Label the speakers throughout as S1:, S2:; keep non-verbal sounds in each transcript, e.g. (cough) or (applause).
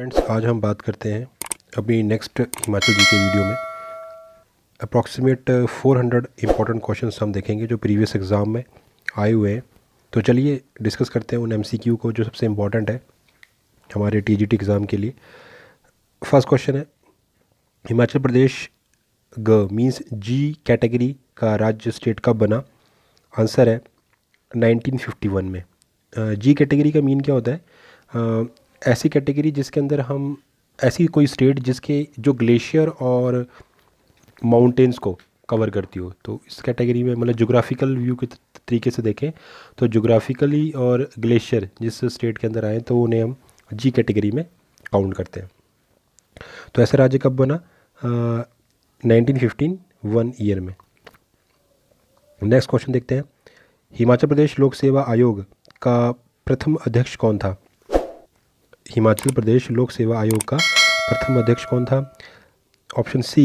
S1: friends आज हम बात करते हैं अभी नेक्स्ट हिमाचल जी के वीडियो में अप्रॉक्सीमेट 400 हंड्रेड इंपॉर्टेंट क्वेश्चन हम देखेंगे जो प्रीवियस एग्ज़ाम में आए हुए हैं तो चलिए डिस्कस करते हैं उन एम को जो सबसे इम्पॉर्टेंट है हमारे टी एग्ज़ाम के लिए फर्स्ट क्वेश्चन है हिमाचल प्रदेश ग मीन्स जी कैटेगरी का राज्य स्टेट कब बना आंसर है 1951 में जी uh, कैटेगरी का मीन क्या होता है uh, ऐसी कैटेगरी जिसके अंदर हम ऐसी कोई स्टेट जिसके जो ग्लेशियर और माउंटेन्स को कवर करती हो तो इस कैटेगरी में मतलब जोग्राफिकल व्यू के तरीके से देखें तो जोग्राफिकली और ग्लेशियर जिस स्टेट के अंदर आए तो उन्हें हम जी कैटेगरी में काउंट करते हैं तो ऐसा राज्य कब बना नाइनटीन फिफ्टीन वन ईयर में नेक्स्ट क्वेश्चन देखते हैं हिमाचल प्रदेश लोक सेवा आयोग का प्रथम अध्यक्ष कौन था हिमाचल प्रदेश लोक सेवा आयोग का प्रथम अध्यक्ष कौन था option C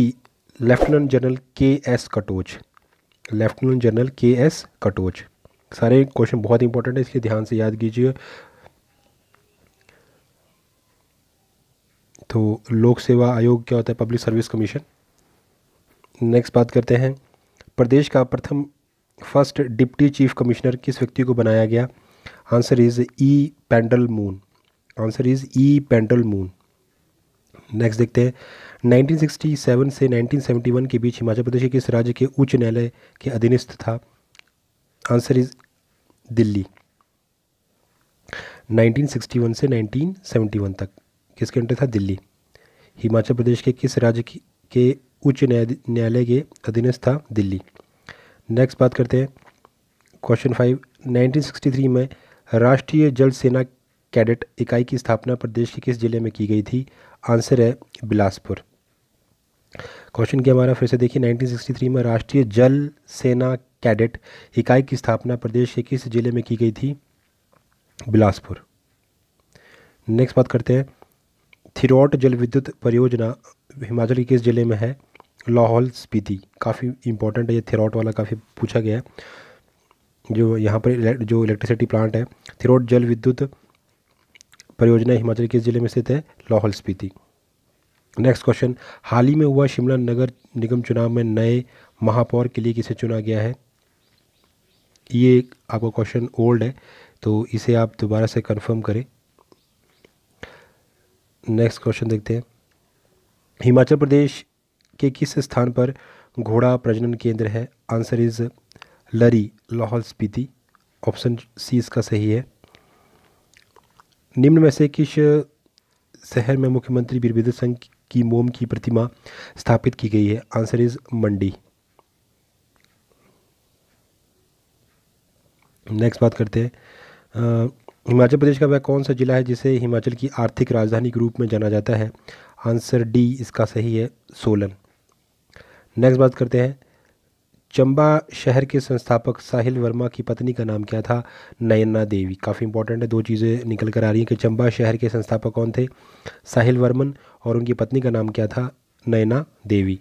S1: lieutenant general K S Katoch lieutenant general K S Katoch सारे क्वेश्चन बहुत इंपॉर्टेंट है इसलिए ध्यान से याद कीजिए तो लोक सेवा आयोग क्या होता है पब्लिक सर्विस कमीशन नेक्स्ट बात करते हैं प्रदेश का प्रथम फर्स्ट डिप्टी चीफ कमिश्नर किस व्यक्ति को बनाया गया answer is E Penderel Moon answer is E Penderel Moon next देखते हैं 1967 से 1971 के बीच हिमाचल प्रदेश के किस राज्य के उच्च न्यायालय के अधीनस्थ था आंसर इज दिल्ली 1961 से 1971 तक किसके अंडर था दिल्ली हिमाचल प्रदेश के किस राज्य के उच्च न्यायालय के अधीनस्थ था दिल्ली नेक्स्ट बात करते हैं क्वेश्चन फाइव 1963 में राष्ट्रीय जल सेना कैडेट इकाई की स्थापना प्रदेश के किस जिले में की गई थी आंसर है बिलासपुर क्वेश्चन क्या हमारा फिर से देखिए 1963 में राष्ट्रीय जल सेना कैडेट इकाई की स्थापना प्रदेश के किस जिले में की गई थी बिलासपुर नेक्स्ट बात करते हैं थिरोट जल विद्युत परियोजना हिमाचल के किस जिले में है लाहौल स्पीति काफ़ी इंपॉर्टेंट है ये थिरोट वाला काफ़ी पूछा गया है जो यहाँ पर जो इलेक्ट्रिसिटी प्लांट है थिरोट जल विद्युत परियोजना हिमाचल के ज़िले में स्थित है लाहौल स्पीति नेक्स्ट क्वेश्चन हाल ही में हुआ शिमला नगर निगम चुनाव में नए महापौर के लिए किसे चुना गया है ये आपका क्वेश्चन ओल्ड है तो इसे आप दोबारा से कंफर्म करें नेक्स्ट क्वेश्चन देखते हैं हिमाचल प्रदेश के किस स्थान पर घोड़ा प्रजनन केंद्र है आंसर इज़ लरी लाहौल स्पीति ऑप्शन सी इसका सही है निम्न में से किस शहर में मुख्यमंत्री वीरभद्र सिंह की मोम की प्रतिमा स्थापित की गई है आंसर इज मंडी नेक्स्ट बात करते हैं हिमाचल प्रदेश का वह कौन सा ज़िला है जिसे हिमाचल की आर्थिक राजधानी के रूप में जाना जाता है आंसर डी इसका सही है सोलन नेक्स्ट बात करते हैं चंबा शहर के संस्थापक साहिल वर्मा की पत्नी का नाम क्या था नयना देवी काफ़ी इंपॉर्टेंट है दो चीज़ें निकल कर आ रही हैं कि चंबा शहर के संस्थापक कौन थे साहिल वर्मन और उनकी पत्नी का नाम क्या था नयना देवी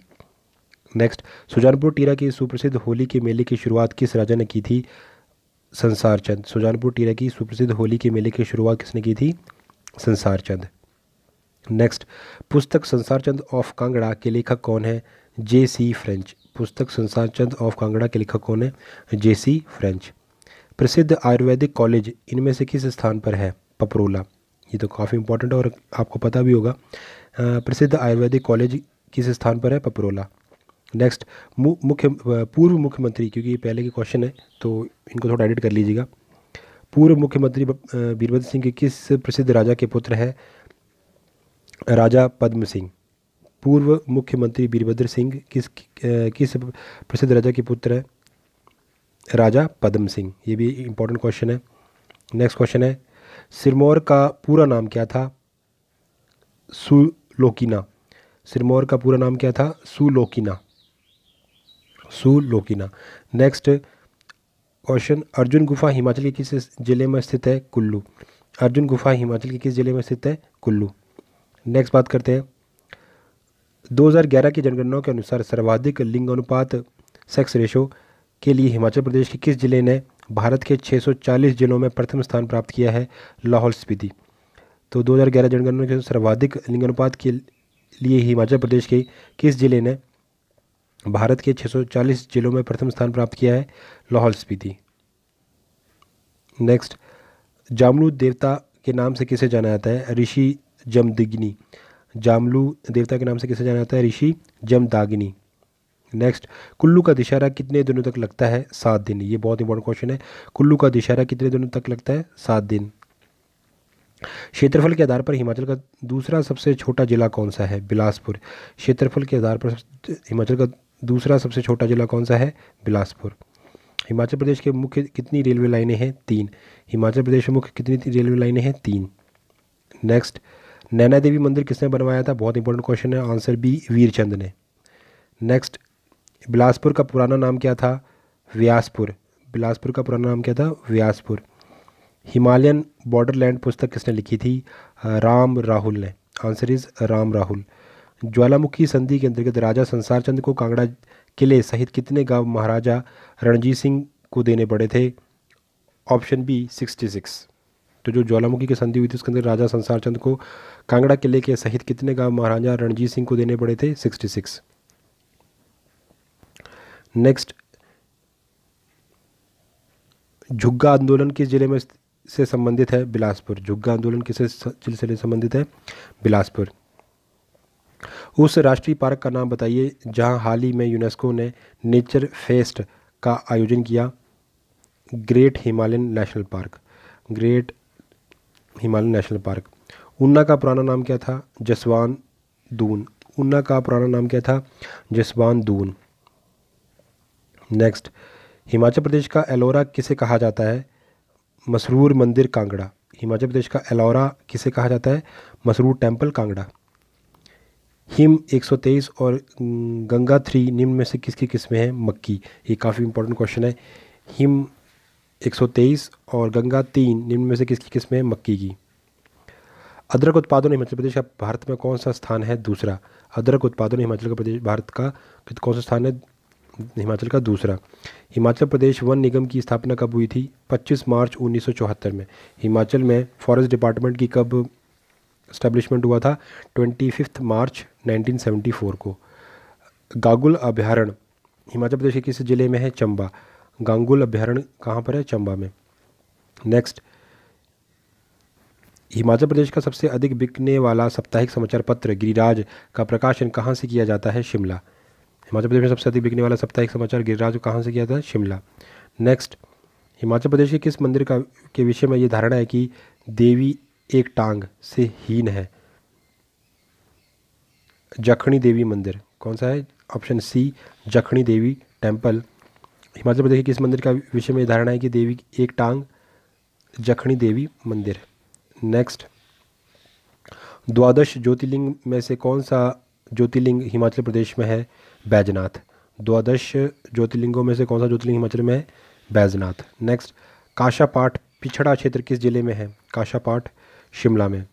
S1: नेक्स्ट सुजानपुर टीरा के सुप्रसिद्ध होली के मेले की शुरुआत किस राजा ने की थी संसार चंद सुजानपुर टीरा की सुप्रसिद्ध होली के मेले की शुरुआत किसने की थी संसार चंद नेक्स्ट पुस्तक संसार चंद ऑफ कांगड़ा के लेखक कौन है जे सी फ्रेंच पुस्तक संसार चंद ऑफ कांगड़ा के लेखक कौन है जेसी फ्रेंच प्रसिद्ध आयुर्वेदिक कॉलेज इनमें से किस स्थान पर है पपरोला ये तो काफ़ी इंपॉर्टेंट है और आपको पता भी होगा प्रसिद्ध आयुर्वेदिक कॉलेज किस स्थान पर है पपरोला नेक्स्ट मुख्य पूर्व मुख्यमंत्री क्योंकि ये पहले के क्वेश्चन है तो इनको थोड़ा एडिट कर लीजिएगा पूर्व मुख्यमंत्री वीरभद्र सिंह के किस प्रसिद्ध राजा के पुत्र है राजा पद्म सिंह पूर्व मुख्यमंत्री वीरभद्र सिंह किस किस प्रसिद्ध राजा के पुत्र है राजा पद्म सिंह ये भी इम्पोर्टेंट क्वेश्चन है नेक्स्ट क्वेश्चन है सिरमौर का पूरा नाम क्या था सुलोकिना सिरमौर का पूरा नाम क्या था सुलोकिना सुलोकिना नेक्स्ट क्वेश्चन अर्जुन गुफा हिमाचल के किस ज़िले में स्थित है कुल्लू अर्जुन गुफा हिमाचल के किस ज़िले में स्थित है कुल्लू नेक्स्ट बात करते हैं 2011 की जनगणना के अनुसार सर्वाधिक लिंग अनुपात सेक्स रेशो के लिए हिमाचल प्रदेश के किस ज़िले ने भारत के 640 जिलों में प्रथम स्थान प्राप्त किया है लाहौल स्पीति तो 2011 जनगणना के सर्वाधिक लिंगानुपात के लिए हिमाचल प्रदेश के किस ज़िले ने भारत के 640 जिलों में प्रथम स्थान प्राप्त किया है लाहौल स्पीति नेक्स्ट जामलू देवता के नाम से किसे जाना जाता है ऋषि जमदिग्नी जामलू देवता के नाम से किसे जाना जाता है ऋषि जमदागिनी नेक्स्ट कुल्लू का दशहरा कितने दिनों तक लगता है सात दिन ये बहुत इंपॉर्टेंट क्वेश्चन है कुल्लू का दशहरा कितने दिनों तक लगता है सात दिन क्षेत्रफल के आधार पर हिमाचल का दूसरा सबसे छोटा जिला कौन सा है बिलासपुर क्षेत्रफल के आधार पर हिमाचल का दूसरा सबसे छोटा जिला कौन सा है बिलासपुर हिमाचल प्रदेश के मुख्य कितनी रेलवे लाइनें हैं तीन हिमाचल प्रदेश में मुख्य कितनी रेलवे लाइनें हैं तीन नेक्स्ट नैना देवी मंदिर किसने बनवाया था बहुत इंपॉर्टेंट क्वेश्चन है आंसर बी वीरचंद ने नेक्स्ट बिलासपुर का पुराना नाम क्या था व्यासपुर बिलासपुर का पुराना नाम क्या था व्यासपुर हिमालयन बॉर्डर लैंड पुस्तक किसने लिखी थी राम राहुल ने आंसर इज राम राहुल ज्वालामुखी संधि के अंतर्गत राजा संसार चंद को कांगड़ा किले सहित कितने गांव महाराजा रणजीत सिंह को देने पड़े थे ऑप्शन बी सिक्सटी सिक्स तो जो ज्वालामुखी की संधि हुई थी उसके अंदर राजा संसार चंद को कांगड़ा किले के सहित कितने गांव महाराजा रणजीत सिंह को देने पड़े थे 66 नेक्स्ट झुग्गा आंदोलन किस जिले में से संबंधित है बिलासपुर झुग्गा आंदोलन किस जिले से संबंधित है बिलासपुर उस राष्ट्रीय पार्क का नाम बताइए जहां हाल ही में यूनेस्को ने नेचर फेस्ट का आयोजन किया great Himalayan national park great Himalayan national park Una का पुराना नाम क्या था जसवान दून उन्ना का पुराना नाम क्या था जसवान दून नेक्स्ट हिमाचल प्रदेश का एलोरा किसे कहा जाता है मसरूर मंदिर कांगड़ा हिमाचल प्रदेश का एलोरा किसे कहा जाता है मसरूर टेम्पल कांगड़ा हिम 123 और गंगा थ्री निम्न में से किसकी किस्में हैं मक्की ये काफ़ी इंपॉर्टेंट क्वेश्चन है हिम 123 और गंगा तीन निम्न में से किसकी किस्में हैं मक्की की अदरक उत्पादन हिमाचल प्रदेश का भारत में कौन सा स्थान है दूसरा अदरक उत्पादन हिमाचल प्रदेश भारत का कौन सा स्थान है हिमाचल का दूसरा हिमाचल प्रदेश वन निगम की स्थापना कब हुई थी 25 मार्च 1974 में हिमाचल में फॉरेस्ट डिपार्टमेंट की कब स्टैब्लिशमेंट हुआ था ट्वेंटी मार्च 1974 को गागुल अभ्यारण हिमाचल प्रदेश के किस ज़िले में है चंबा गांगुल अभ्यारण कहाँ पर है चंबा में नेक्स्ट हिमाचल प्रदेश का सबसे अधिक बिकने वाला साप्ताहिक समाचार पत्र गिरिराज का प्रकाशन कहाँ से किया जाता है शिमला हिमाचल प्रदेश में सबसे अधिक बिकने वाला साप्ताहिक समाचार गिरिराज को कहाँ से किया जाता है शिमला नेक्स्ट हिमाचल प्रदेश के किस मंदिर का के विषय में ये धारणा है कि देवी एक टांग से हीन है जखणी देवी मंदिर कौन सा है option C Jakhni Devi temple Himachal Pradesh के किस मंदिर का विषय में धारणा है कि देवी एक टांग जखणी देवी मंदिर नेक्स्ट द्वादश ज्योतिर्लिंग में से कौन सा ज्योतिर्लिंग हिमाचल प्रदेश में है बैजनाथ द्वादश ज्योतिर्लिंगों में से कौन सा ज्योतिर्लिंग हिमाचल में है बैजनाथ नेक्स्ट काशापाट पिछड़ा क्षेत्र किस जिले में है काशापाट शिमला में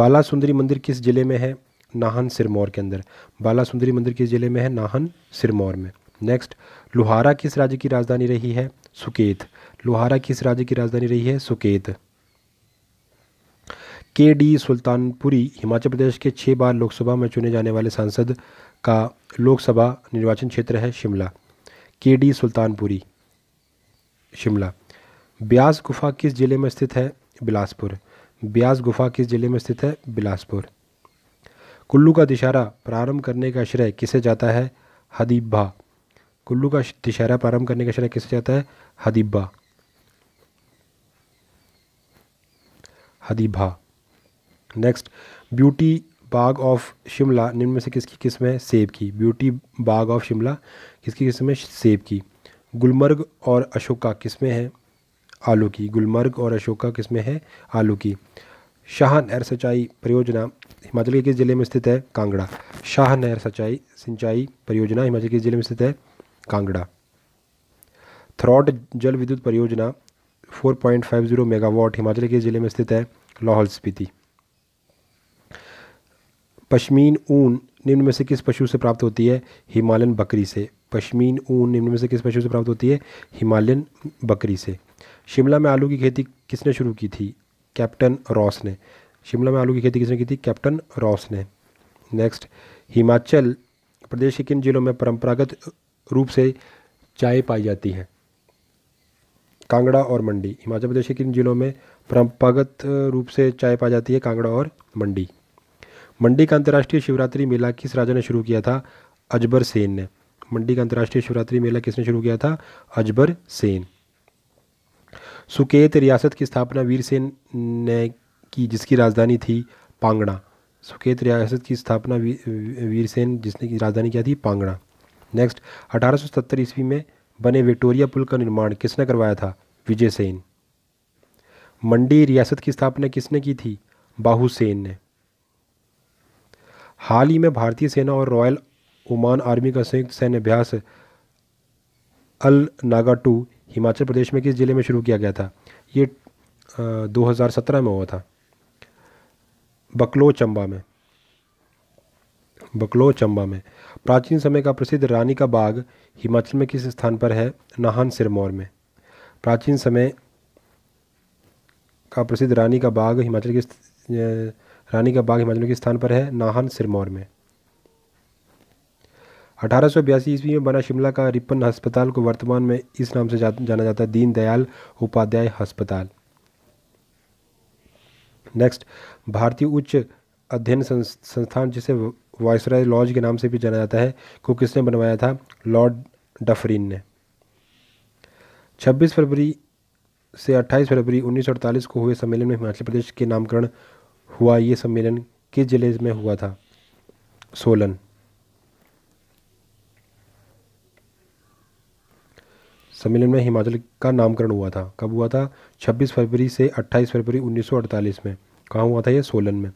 S1: बाला सुंदरी मंदिर किस ज़िले में है नाहन सिरमौर के अंदर बाला सुंदरी मंदिर किस ज़िले में है नाहन सिरमौर में नेक्स्ट लोहारा किस राज्य की राजधानी रही है सुकेत लोहारा किस राज्य की राजधानी रही है सुकेत के डी सुल्तानपुरी हिमाचल प्रदेश के छः बार लोकसभा में चुने जाने वाले सांसद का लोकसभा निर्वाचन क्षेत्र है शिमला के डी सुल्तानपुरी शिमला ब्यास गुफा किस ज़िले में स्थित है बिलासपुर ब्यास गुफा किस ज़िले में स्थित है बिलासपुर कुल्लू का दिशहरा प्रारंभ करने का श्रेय किसे जाता है हदीब्बा कुल्लू का दिशहरा प्रारंभ करने का श्रेय किसे जाता है हदीब्बा हदीब्बा नेक्स्ट ब्यूटी बाग ऑफ शिमला निम्न में से किसकी किस्म है सेब की ब्यूटी बाग ऑफ शिमला किसकी किस्म है सेब की गुलमर्ग और अशोका किस्में हैं आलू की गुलमर्ग और अशोका किस्में हैं आलू की शाह नहर सिंचाई परियोजना हिमाचल के किस ज़िले में स्थित है कांगड़ा शाह नहर सिंचाई सिंचाई परियोजना हिमाचल के ज़िले में स्थित है कांगड़ा थ्रॉट जल विद्युत परियोजना 4.50 मेगावाट हिमाचल के ज़िले में स्थित है लाहौल स्पीति पश्मीन ऊन निम्न में से किस पशु से प्राप्त होती है हिमालयन बकरी से पश्मीन ऊन निम्न में से किस पशु से प्राप्त होती है हिमालयन बकरी से शिमला में आलू की खेती किसने शुरू की थी कैप्टन रॉस ने शिमला में आलू की खेती किसने की थी कैप्टन रॉस ने नेक्स्ट हिमाचल प्रदेश के किन जिलों में परंपरागत रूप से चाय पाई जाती है कांगड़ा और मंडी हिमाचल प्रदेश के किन जिलों में परंपरागत रूप से चाय पाई जाती है कांगड़ा और मंडी मंडी का अंतर्राष्ट्रीय शिवरात्रि मेला किस राजा ने शुरू किया था अजबर सेन ने मंडी का अंतर्राष्ट्रीय शिवरात्रि मेला किसने शुरू किया था अजबर सेन सुकेत रियासत की स्थापना वीर सेन ने की जिसकी राजधानी थी पांगड़ा सुकेत रियासत की स्थापना वी, वीर सेन जिसने की राजधानी क्या थी पांगड़ा नेक्स्ट अठारह ईस्वी में बने विक्टोरिया पुल का निर्माण किसने करवाया था विजय सेन मंडी रियासत की स्थापना किसने की थी बाहू सेन ने हाल ही में भारतीय सेना और रॉयल ओमान आर्मी का संयुक्त सैन्य अभ्यास Al Najah two Himachal Pradesh में किस ज़िले में शुरू किया गया था ये दो हज़ार सत्रह में हुआ था बकलो चंबा में बकलो चंबा में प्राचीन समय का प्रसिद्ध रानी का बाग हिमाचल में किस स्थान पर है नाहन सिरमौर में प्राचीन समय का प्रसिद्ध रानी का बाग हिमाचल के रानी का बाग हिमाचल के स्थान पर है नाहन सिरमौर में अठारह ईस्वी में बना शिमला का रिपन अस्पताल को वर्तमान में इस नाम से जा, जाना जाता है दीनदयाल उपाध्याय अस्पताल नेक्स्ट भारतीय उच्च अध्ययन संस्थान जिसे वॉयसराय लॉज के नाम से भी जाना जाता है को किसने बनवाया था लॉर्ड डफरीन ने 26 फरवरी से 28 फरवरी 1948 को हुए सम्मेलन में हिमाचल प्रदेश के नामकरण हुआ ये सम्मेलन किस जिले में हुआ था सोलन सम्मेलन में हिमाचल का नामकरण हुआ था कब हुआ था 26 फरवरी से 28 फरवरी 1948 में कहाँ हुआ था यह सोलन में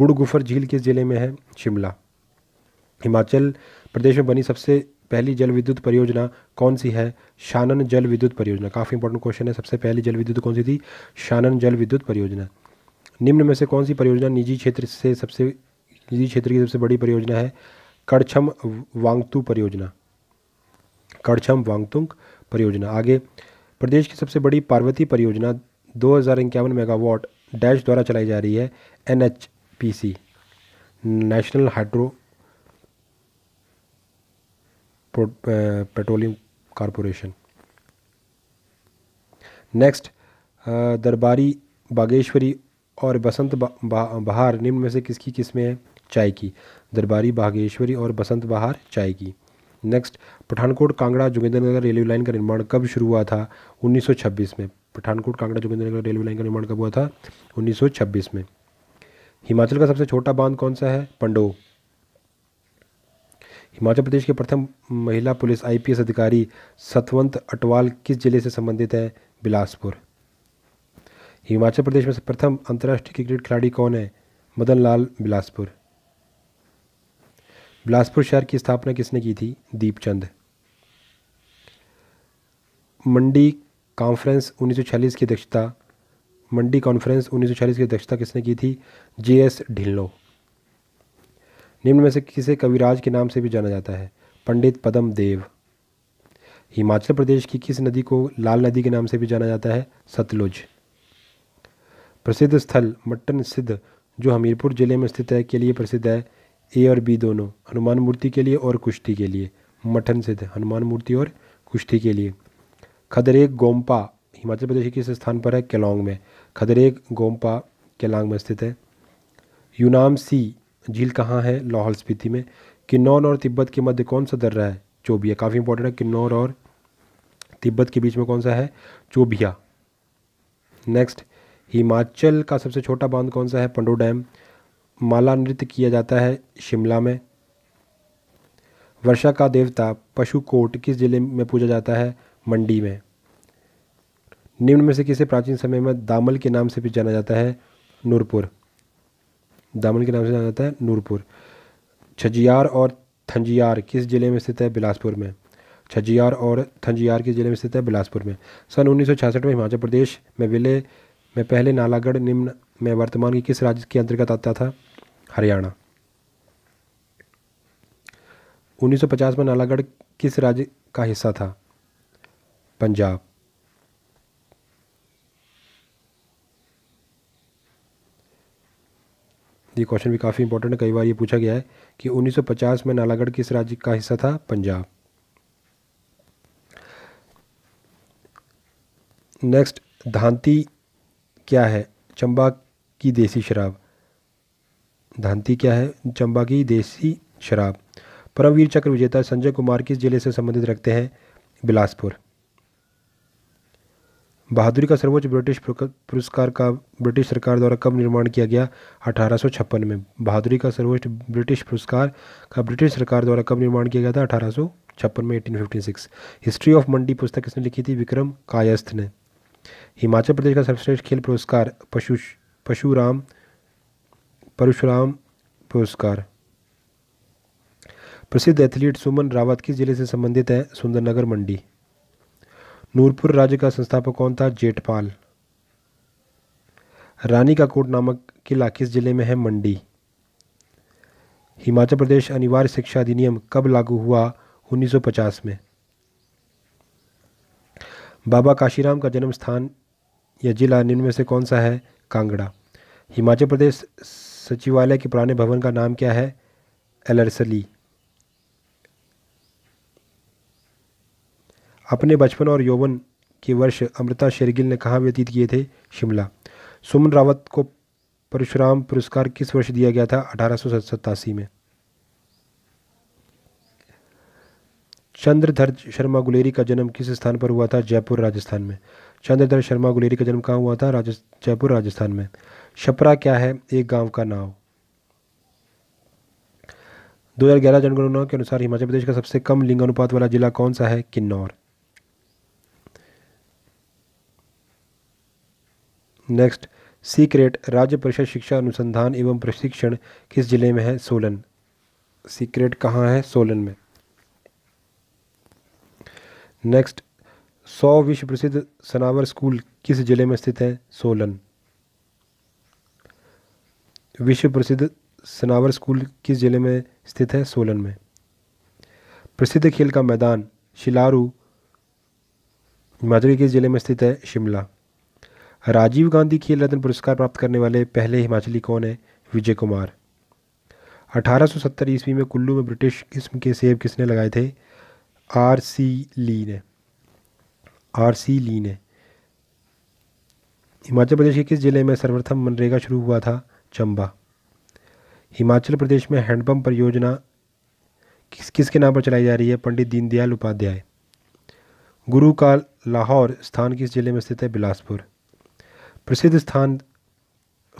S1: गुड़गुफर झील किस जिले में है शिमला हिमाचल प्रदेश में बनी सबसे पहली जल विद्युत परियोजना कौन सी है शानन जल विद्युत परियोजना काफ़ी इंपॉर्टेंट क्वेश्चन है सबसे पहली जल विद्युत कौन सी थी शानन जल विद्युत परियोजना निम्न में से कौन सी परियोजना निजी क्षेत्र से सबसे निजी क्षेत्र की सबसे बड़ी परियोजना है कड़छम वांगतु परियोजना कड़छम वांगतुंग परियोजना आगे प्रदेश की सबसे बड़ी पार्वती परियोजना दो हज़ार इक्यावन मेगावाट डैश द्वारा चलाई जा रही है N P C national hydro petroleum corporation next Darbari Bageshwari और बसंत बहार निम्न में से किसकी किस्में हैं चाय की दरबारी बागेश्वरी और बसंत बहार चाय की next Pathankot Kangra Jogindernagar railway line का निर्माण कब शुरू हुआ था 1926 में पठानकोट कांगड़ा जोगिंद्रनगर रेलवे लाइन का निर्माण कब हुआ था 1926 में हिमाचल का सबसे छोटा बांध कौन सा है पंडो हिमाचल प्रदेश के प्रथम महिला पुलिस आईपीएस अधिकारी सतवंत अटवाल किस जिले से संबंधित है बिलासपुर हिमाचल प्रदेश में प्रथम अंतर्राष्ट्रीय क्रिकेट खिलाड़ी कौन है मदन लाल बिलासपुर बिलासपुर शहर की स्थापना किसने की थी दीपचंद मंडी कॉन्फ्रेंस 1946 की अध्यक्षता मंडी कॉन्फ्रेंस 1946 की अध्यक्षता किसने की थी जे एस ढिल्लो निम्न में से किसे कविराज के नाम से भी जाना जाता है पंडित पदम देव हिमाचल प्रदेश की किस नदी को लाल नदी के नाम से भी जाना जाता है सतलुज प्रसिद्ध स्थल मट्टन सिद्ध जो हमीरपुर ज़िले में स्थित है के लिए प्रसिद्ध है ए और बी दोनों हनुमान मूर्ति के लिए और कुश्ती के लिए मट्टन सिद्ध हनुमान मूर्ति और कुश्ती के लिए खदरेक गोम्पा हिमाचल प्रदेश के किस स्थान पर है केलोंग में खदरेक गोम्पा केलांग में स्थित है यूनाम सी झील कहाँ है लाहौल स्पीति में किन्नौर और तिब्बत के मध्य कौन सा दर्रा है चोबिया काफ़ी इंपॉर्टेंट है किन्नौर और तिब्बत के बीच में कौन सा है चोबिया नेक्स्ट हिमाचल का सबसे छोटा बांध कौन सा है पंडो डैम माला नृत्य किया जाता है शिमला में वर्षा का देवता पशुकोट किस जिले में पूजा जाता है मंडी में निम्न में से किसे प्राचीन समय में दामल के नाम से भी जाना जाता है नूरपुर दामल के नाम से जाना जाता है नूरपुर छजियार और थंजियार किस जिले में स्थित है बिलासपुर में छजियार और थंजियार किस जिले में स्थित है बिलासपुर में सन 1966 में हिमाचल प्रदेश में विलय में पहले नालागढ़ निम्न में वर्तमान के किस राज्य के अंतर्गत आता था हरियाणा 1950 में नालागढ़ किस राज्य का हिस्सा था पंजाब ये क्वेश्चन भी काफ़ी इंपॉर्टेंट है कई बार ये पूछा गया है कि 1950 में नालागढ़ किस राज्य का हिस्सा था पंजाब नेक्स्ट धांती क्या है चंबा की देसी शराब धानती क्या है चंबा की देसी शराब परमवीर चक्र विजेता संजय कुमार किस जिले से संबंधित रखते हैं बिलासपुर बहादुरी का सर्वोच्च ब्रिटिश पुरस्कार का ब्रिटिश सरकार द्वारा कब निर्माण किया गया अठारह में बहादुरी का सर्वोच्च ब्रिटिश पुरस्कार का ब्रिटिश सरकार द्वारा कब निर्माण किया गया था अठारह में 1856 हिस्ट्री ऑफ मंडी पुस्तक किसने लिखी थी विक्रम कायस्थ ने हिमाचल प्रदेश का सर्वश्रेष्ठ खेल पुरस्कार पशु पशुराम परशुराम पुरस्कार प्रसिद्ध एथलीट सुमन रावत किस जिले से संबंधित है सुंदरनगर मंडी नूरपुर राज्य का संस्थापक कौन था जेठपाल रानी का कोट नामक किला किस जिले में है मंडी हिमाचल प्रदेश अनिवार्य शिक्षा अधिनियम कब लागू हुआ 1950 में बाबा काशीराम का जन्म स्थान यह जिला निम्न में से कौन सा है कांगड़ा हिमाचल प्रदेश सचिवालय के पुराने भवन का नाम क्या है एलरसली अपने बचपन और यौवन के वर्ष अमृता शेरगिल ने कहाँ व्यतीत किए थे शिमला सुमन रावत को परशुराम पुरस्कार किस वर्ष दिया गया था अठारह में चंद्रधर शर्मा गुलेरी का जन्म किस स्थान पर हुआ था जयपुर राजस्थान में चंद्रधर शर्मा गुलेरी का जन्म कहाँ हुआ था राजस्थ, जयपुर राजस्थान में छपरा क्या है एक गांव का नाम 2011 जनगणना के अनुसार हिमाचल प्रदेश का सबसे कम लिंगानुपात वाला जिला कौन सा है किन्नौर नेक्स्ट सीक्रेट राज्य परिषद शिक्षा अनुसंधान एवं प्रशिक्षण किस जिले में है सोलन सीक्रेट कहाँ है सोलन में नेक्स्ट सौ विश्व प्रसिद्ध सनावर स्कूल किस जिले में स्थित है सोलन विश्व प्रसिद्ध सनावर स्कूल किस जिले में स्थित है सोलन में प्रसिद्ध खेल का मैदान शिलारू हिमाचल किस जिले में स्थित है शिमला राजीव गांधी खेल रत्न पुरस्कार प्राप्त करने वाले पहले हिमाचली कौन है विजय कुमार 1870 ईस्वी में कुल्लू में ब्रिटिश किस्म के सेब किसने लगाए थे आर सी ली ने आर सी लीन है हिमाचल प्रदेश के किस ज़िले में सर्वप्रथम मनरेगा शुरू हुआ था चंबा हिमाचल प्रदेश में हैंडपम्प परियोजना किस किस के नाम पर चलाई जा रही है पंडित दीनदयाल उपाध्याय गुरु का लाहौर स्थान किस ज़िले में स्थित है बिलासपुर प्रसिद्ध स्थान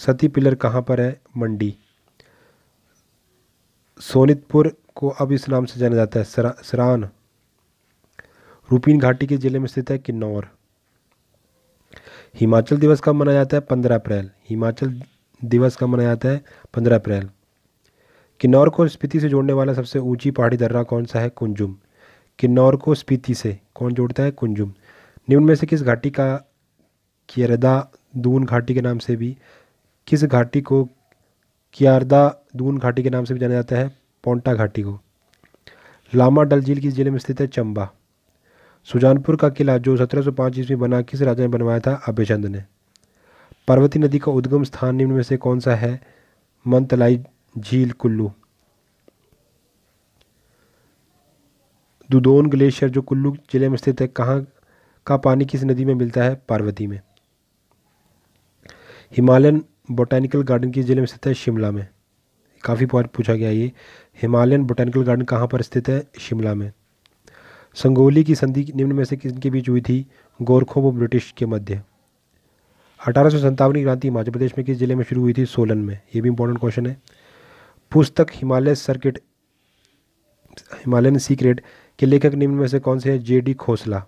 S1: सती पिलर कहाँ पर है मंडी सोनितपुर को अब इस नाम से जाना जाता है सरा सरान रूपीन घाटी के ज़िले में स्थित है किन्नौर हिमाचल दिवस कब मनाया जाता है पंद्रह अप्रैल हिमाचल दिवस कब मनाया जाता है पंद्रह अप्रैल किन्नौर को स्पीति से जोड़ने वाला सबसे ऊंची पहाड़ी दर्रा कौन सा है कुंजुम किन्नौर को स्पीति से कौन जोड़ता है कुंजुम निम्न में से किस घाटी का कियरदा दून घाटी के नाम से भी किस घाटी को कियारदा दून घाटी के नाम से भी जाना जाता है पोंटा घाटी को लामा डल झील किस जिले में स्थित है चंबा सुजानपुर का किला जो 1705 ईस्वी बना किस राजा ने बनवाया था अभयचंद ने पार्वती नदी का उद्गम स्थान निम्न में से कौन सा है मंतलाई झील कुल्लू दुदोन ग्लेशियर जो कुल्लू जिले में स्थित है कहाँ का पानी किस नदी में मिलता है पार्वती में हिमालयन बोटैनिकल गार्डन किस जिले में स्थित है शिमला में काफ़ी पॉइंट पूछा गया ये हिमालयन बोटैनिकल गार्डन कहाँ पर स्थित है शिमला में संगोली की संधि निम्न में से किनके बीच हुई थी गोरखों व ब्रिटिश के मध्य अठारह सौ की क्रांति हिमाचल प्रदेश में किस जिले में शुरू हुई थी सोलन में ये भी इंपॉर्टेंट क्वेश्चन है पुस्तक हिमालय सर्किट हिमालयन सीक्रेट के लेखक निम्न में से कौन से हैं जे डी खोसला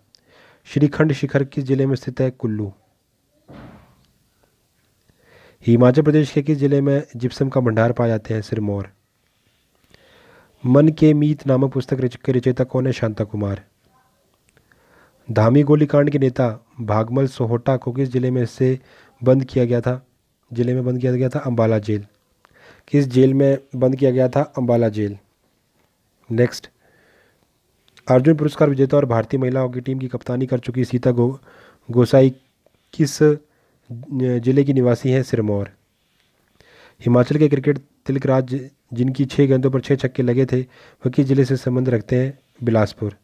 S1: श्रीखंड शिखर किस जिले में स्थित है कुल्लू हिमाचल प्रदेश के किस जिले में जिप्सम का भंडार पाए जाते हैं सिरमौर मन के मीत नामक पुस्तक के रचयिता कौन है शांता कुमार धामी गोलीकांड के नेता भागमल सोहोटा को किस जिले में से बंद किया गया था जिले में बंद किया गया था अम्बाला जेल किस जेल में बंद किया गया था अम्बाला जेल नेक्स्ट अर्जुन पुरस्कार विजेता और भारतीय महिला हॉकी टीम की कप्तानी कर चुकी सीता गो गोसाई किस जिले की निवासी हैं सिरमौर हिमाचल के क्रिकेट तिलकराज जिनकी छः गेंदों पर छः छक्के लगे थे किस ज़िले से संबंध रखते हैं बिलासपुर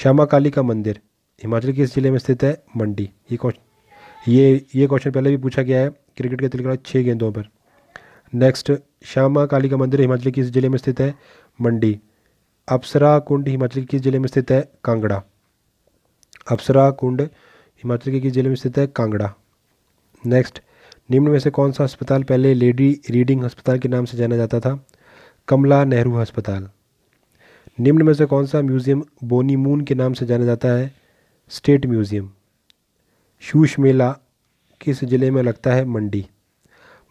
S1: श्यामा काली का मंदिर हिमाचल के इस ज़िले में स्थित है मंडी ये क्वेश्चन ये ये क्वेश्चन पहले भी पूछा गया है क्रिकेट के तिलकराज छः गेंदों पर नेक्स्ट श्यामा काली का मंदिर हिमाचल के इस ज़िले में स्थित है मंडी अप्सरा कुंड हिमाचल के किस ज़िले में स्थित है कांगड़ा अप्सरा कुंड हिमाचल के किस ज़िले में स्थित है कांगड़ा नेक्स्ट निम्न में से कौन सा अस्पताल पहले लेडी रीडिंग अस्पताल के नाम से जाना जाता था कमला नेहरू अस्पताल निम्न में से कौन सा म्यूज़ियम बोनी मून के नाम से जाना जाता है स्टेट म्यूज़ियम शूश मेला किस ज़िले में लगता है मंडी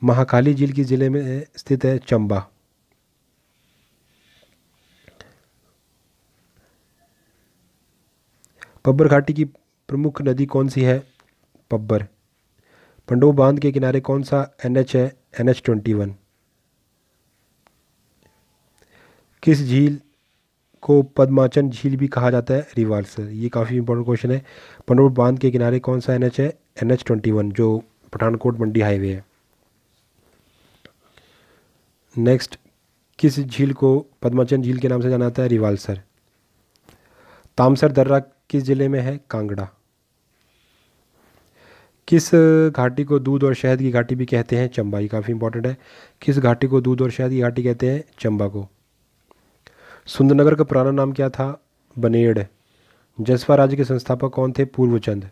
S1: महाकाली झील किस ज़िले में स्थित है चंबा पब्बर घाटी की प्रमुख नदी कौन सी है पब्बर पंडोह बांध के किनारे कौन सा एनएच है एनएच ट्वेंटी वन किस झील को पद्माचन झील भी कहा जाता है रिवाल सर ये काफ़ी इंपॉर्टेंट क्वेश्चन है पंडोर बांध के किनारे कौन सा एनएच है एनएच ट्वेंटी वन जो पठानकोट मंडी हाईवे है नेक्स्ट किस झील को पद्माचन झील के नाम से जाना जाता है रिवाल सर तामसर दर्रा किस ज़िले में है कांगड़ा किस घाटी को दूध और शहद की घाटी भी कहते हैं चंबा ये काफ़ी इंपॉर्टेंट है किस घाटी को दूध और शहद की घाटी कहते हैं चंबा को सुंदरनगर का पुराना नाम क्या था बनेड़ जसवा राज्य के संस्थापक कौन थे पूर्वचंद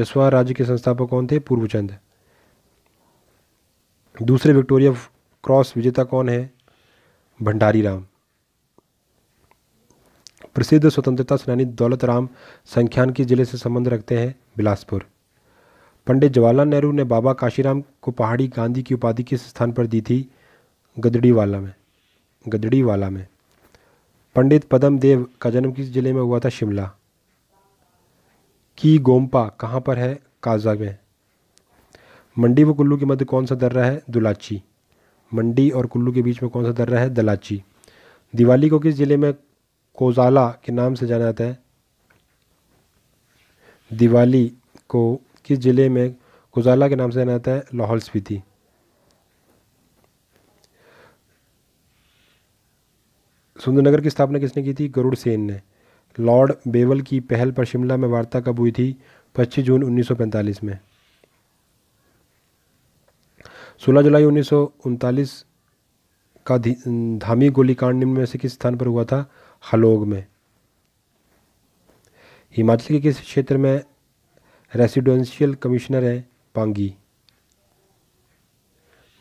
S1: जसवा राज्य के संस्थापक कौन थे पूर्वचंद दूसरे विक्टोरिया क्रॉस विजेता कौन है भंडारी राम प्रसिद्ध स्वतंत्रता सेनानी दौलत राम संख्यान की जिले से संबंध रखते हैं बिलासपुर पंडित जवाहरलाल नेहरू ने बाबा काशीराम को पहाड़ी गांधी की उपाधि किस स्थान पर दी थी गदड़ीवाला में गदड़ीवाला में पंडित पदम देव का जन्म किस जिले में हुआ था शिमला की गोम्पा कहाँ पर है काजा में मंडी व कुल्लू के मध्य कौन सा दर्रा है दुलाची मंडी और कुल्लू के बीच में कौन सा दर्रा है दलाची दिवाली को किस जिले में कोजाला के नाम से जाना जाता है दिवाली को किस ज़िले में गुजाला के नाम से जाना जाता है लाहौल स्पीति सुंदरनगर की स्थापना किसने की थी गरुड़ सेन ने लॉर्ड बेवल की पहल पर शिमला में वार्ता कब हुई थी 25 जून 1945 में 16 जुलाई उन्नीस का धामी गोलीकांड निम्न में से किस स्थान पर हुआ था हलोग में हिमाचल के किस क्षेत्र में रेसिडेंशियल कमिश्नर है पांगी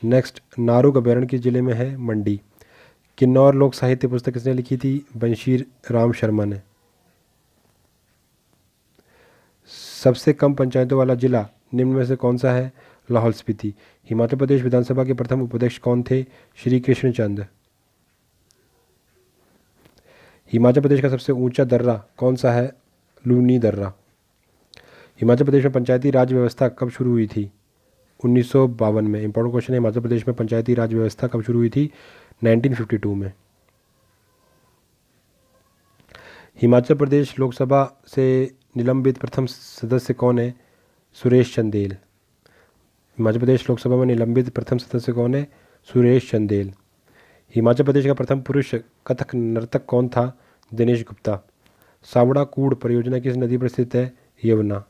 S1: नेक्स्ट नारू गबेरण के ज़िले में है मंडी किन्नौर लोक साहित्य पुस्तक किसने लिखी थी बंशीर राम शर्मा ने सबसे कम पंचायतों वाला ज़िला निम्न में से कौन सा है लाहौल स्पीति हिमाचल प्रदेश विधानसभा के प्रथम उपाध्यक्ष कौन थे श्री कृष्ण चंद हिमाचल प्रदेश का सबसे ऊंचा दर्रा कौन सा है लूनी दर्रा हिमाचल प्रदेश में पंचायती राज व्यवस्था कब शुरू हुई थी उन्नीस में इंपॉर्टेंट क्वेश्चन है हिमाचल प्रदेश में पंचायती राज व्यवस्था कब शुरू हुई थी 1952 में हिमाचल प्रदेश लोकसभा से निलंबित प्रथम सदस्य कौन है सुरेश चंदेल हिमाचल प्रदेश लोकसभा में निलंबित प्रथम सदस्य कौन है सुरेश चंदेल हिमाचल प्रदेश का प्रथम पुरुष कथक नर्तक कौन था दिनेश गुप्ता सावड़ा कूड़ परियोजना किस नदी पर स्थित है यमुना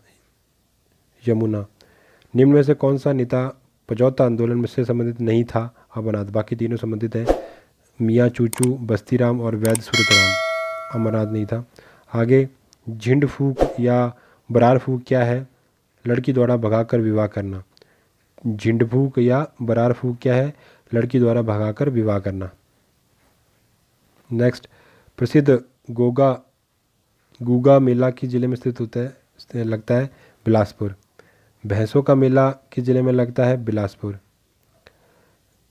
S1: यमुना निम्न में से कौन सा नेता पचौता आंदोलन में से संबंधित नहीं था अमरनाथ बाकी तीनों संबंधित हैं मियाँ चूचू बस्तीराम और वैद्य सूर्यराम अमरनाथ नहीं था आगे झिंड फूक या बरार फूक क्या है लड़की द्वारा भगाकर विवाह करना झिंड फूक या बरार फूक क्या है लड़की द्वारा भगाकर विवाह करना नेक्स्ट प्रसिद्ध गोगा गुगा मेला किस जिले में स्थित होता है लगता है बिलासपुर भैंसों का मेला किस ज़िले में लगता है बिलासपुर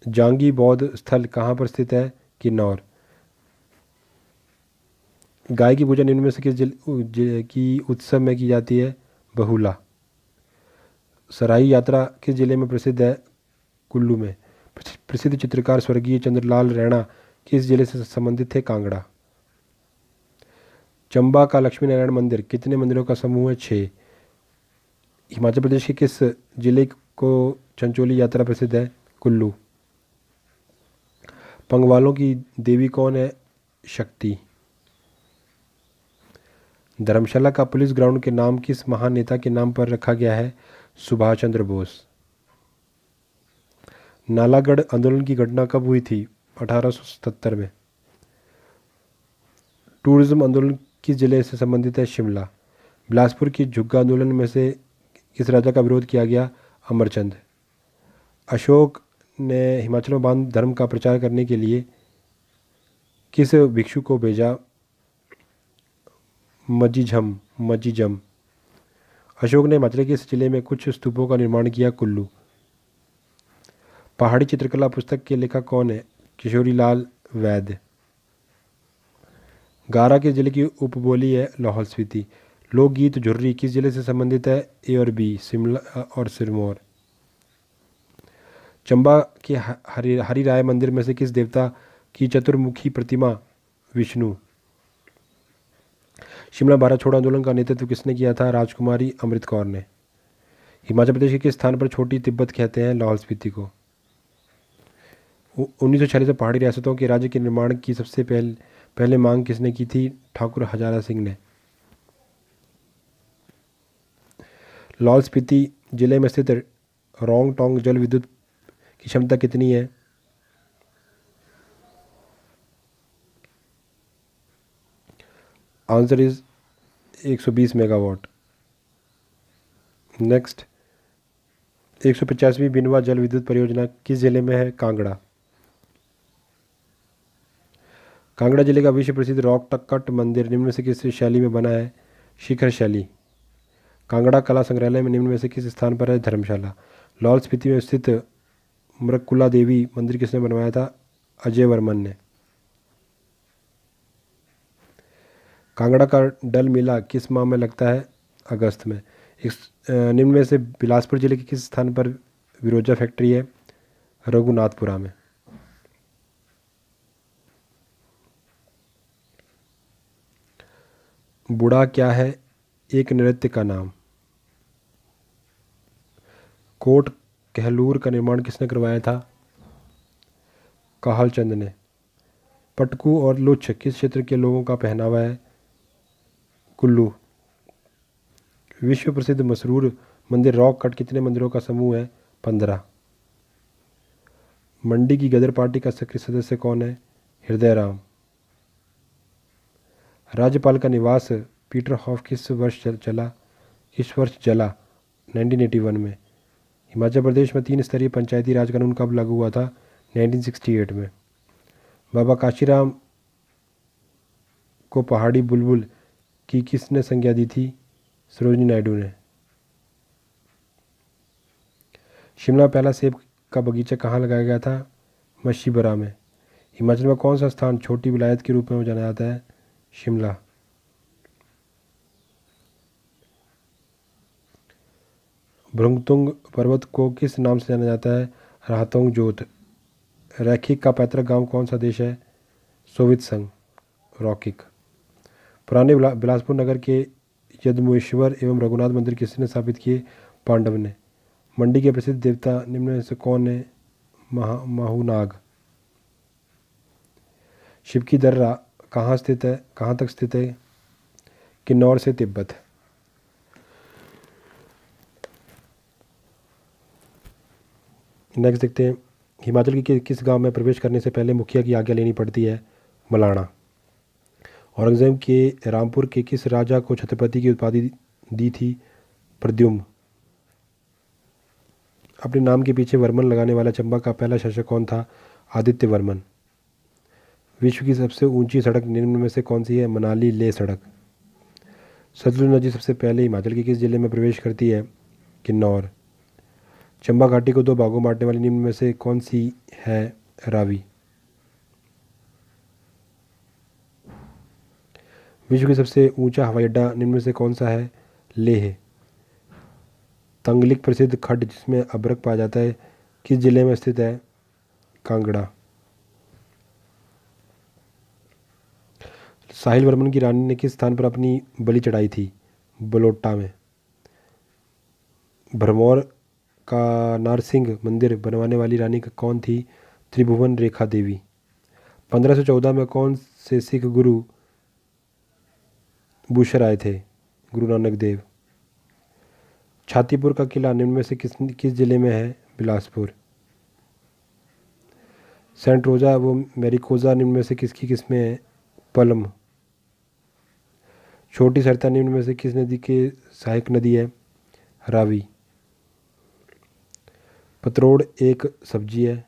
S1: जांगी बौद्ध स्थल कहाँ पर स्थित है किन्नौर गाय की पूजा निम्न में से किस जिले की उत्सव में की जाती है बहुला सराई यात्रा किस ज़िले में प्रसिद्ध है कुल्लू में प्रसिद्ध चित्रकार स्वर्गीय चंद्रलाल रैणा किस जिले से संबंधित थे कांगड़ा चंबा का लक्ष्मी नारायण मंदिर कितने मंदिरों का समूह है छः हिमाचल प्रदेश के किस ज़िले को चंचोली यात्रा प्रसिद्ध है कुल्लू पंगवालों की देवी कौन है शक्ति धर्मशाला का पुलिस ग्राउंड के नाम किस महान नेता के नाम पर रखा गया है सुभाष चंद्र बोस नालागढ़ आंदोलन की घटना कब हुई थी 1877 में टूरिज्म आंदोलन किस जिले से संबंधित है शिमला बिलासपुर की झुग्गा आंदोलन में से इस राजा का विरोध किया गया अमरचंद अशोक ने हिमाचल में बांध धर्म का प्रचार करने के लिए किस भिक्षु को भेजा मजीझम मजीजम अशोक ने हिमाचल के इस जिले में कुछ स्तूपों का निर्माण किया कुल्लू पहाड़ी चित्रकला पुस्तक के लेखक कौन है किशोरी लाल वैद्य गारा के जिले की उपबोली है लाहौल स्पीति लोकगीत झुर्री किस ज़िले से संबंधित है ए और बी शिमला और सिरमौर चंबा के हरि हरी राय मंदिर में से किस देवता की चतुर्मुखी प्रतिमा विष्णु शिमला भारत छोड़ आंदोलन का नेतृत्व किसने किया था राजकुमारी अमृत कौर ने हिमाचल प्रदेश के किस स्थान पर छोटी तिब्बत कहते हैं लाहौल स्पीति को उन्नीस सौ पहाड़ी रियासतों के राज्य के निर्माण की सबसे पहले पहले मांग किसने की थी ठाकुर हजारा सिंह ने लाहौल स्पीति ज़िले में स्थित रोंग टोंग जल विद्युत की क्षमता कितनी है आंसर इज़ 120 मेगावाट नेक्स्ट एक सौ पचासवीं बिनवा जल विद्युत परियोजना किस ज़िले में है कांगड़ा कांगड़ा जिले का विश्व प्रसिद्ध रॉक टक्कट मंदिर निम्न से किस शैली में बना है शिखर शैली कांगड़ा कला संग्रहालय में निम्न में से किस स्थान पर है धर्मशाला लाहौल स्पीति में स्थित मृकुला देवी मंदिर किसने बनवाया था अजय वर्मन ने कांगड़ा का डल मेला किस माह में लगता है अगस्त में इस निम्न में से बिलासपुर जिले के किस स्थान पर विरोजा फैक्ट्री है रघुनाथपुरा में बूढ़ा क्या है एक नृत्य का नाम कोट कहलूर का निर्माण किसने करवाया था काहल ने पटकू और लुच्छ किस क्षेत्र के लोगों का पहनावा है कुल्लू विश्व प्रसिद्ध मसरूर मंदिर रॉक कट कितने मंदिरों का समूह है पंद्रह मंडी की गदर पार्टी का सक्रिय सदस्य कौन है हृदय राम राज्यपाल का निवास पीटर हॉफ किस वर्ष चला इस वर्ष चला 1981 में हिमाचल प्रदेश में तीन स्तरीय पंचायती राज कानून कब लागू हुआ था 1968 में बाबा काशीराम को पहाड़ी बुलबुल की किसने संज्ञा दी थी सरोजनी नायडू ने शिमला पहला सेब का बगीचा कहाँ लगाया गया था मशीबरा में हिमाचल में कौन सा स्थान छोटी विलायत के रूप में जाना जाता है शिमला भ्रुंगतुंग पर्वत को किस नाम से जाना जाता है राहतोंग जोत रैखिक का पैतृक गांव कौन सा देश है सोवित संघ रॉकिक पुराने बिलासपुर नगर के यदमुश्वर एवं रघुनाथ मंदिर किसने स्थापित किए पांडव ने मंडी के प्रसिद्ध देवता निम्न से कौन है महा माहूनाग शिव की दर्रा कहाँ स्थित है कहाँ तक स्थित है किन्नौर से तिब्बत नेक्स्ट देखते हैं हिमाचल के किस गांव में प्रवेश करने से पहले मुखिया की आज्ञा लेनी पड़ती है मलाना औरंगजेब के रामपुर के किस राजा को छत्रपति की उपाधि दी थी प्रद्युम अपने नाम के पीछे वर्मन लगाने वाला चंबा का पहला शासक कौन था आदित्य वर्मन विश्व की सबसे ऊंची सड़क निम्न में से कौन सी है मनाली ले सड़क सतलुज नदी सबसे पहले हिमाचल के किस जिले में प्रवेश करती है किन्नौर चंबा घाटी को दो भागों बांटने वाली निम्न में से कौन सी है रावी विश्व की सबसे ऊंचा हवाई अड्डा निम्न में से कौन सा है लेह तंगलिक प्रसिद्ध खड्ड जिसमें अबरक पाया जाता है किस जिले में स्थित है कांगड़ा साहिल वर्मन की रानी ने किस स्थान पर अपनी बलि चढ़ाई थी बलोटा में भरमौर का नारसिंह मंदिर बनवाने वाली रानी कौन थी त्रिभुवन रेखा देवी 1514 में कौन से सिख गुरु बूशर आए थे गुरु नानक देव छातीपुर का किला निम्न में से किस किस ज़िले में है बिलासपुर सेंट रोज़ा वो मेरिकोज़ा निम्न में से किसकी किस्में है पलम छोटी सरता निम्न में से किस नदी के सहायक नदी है रावी पतरोड़ एक सब्जी है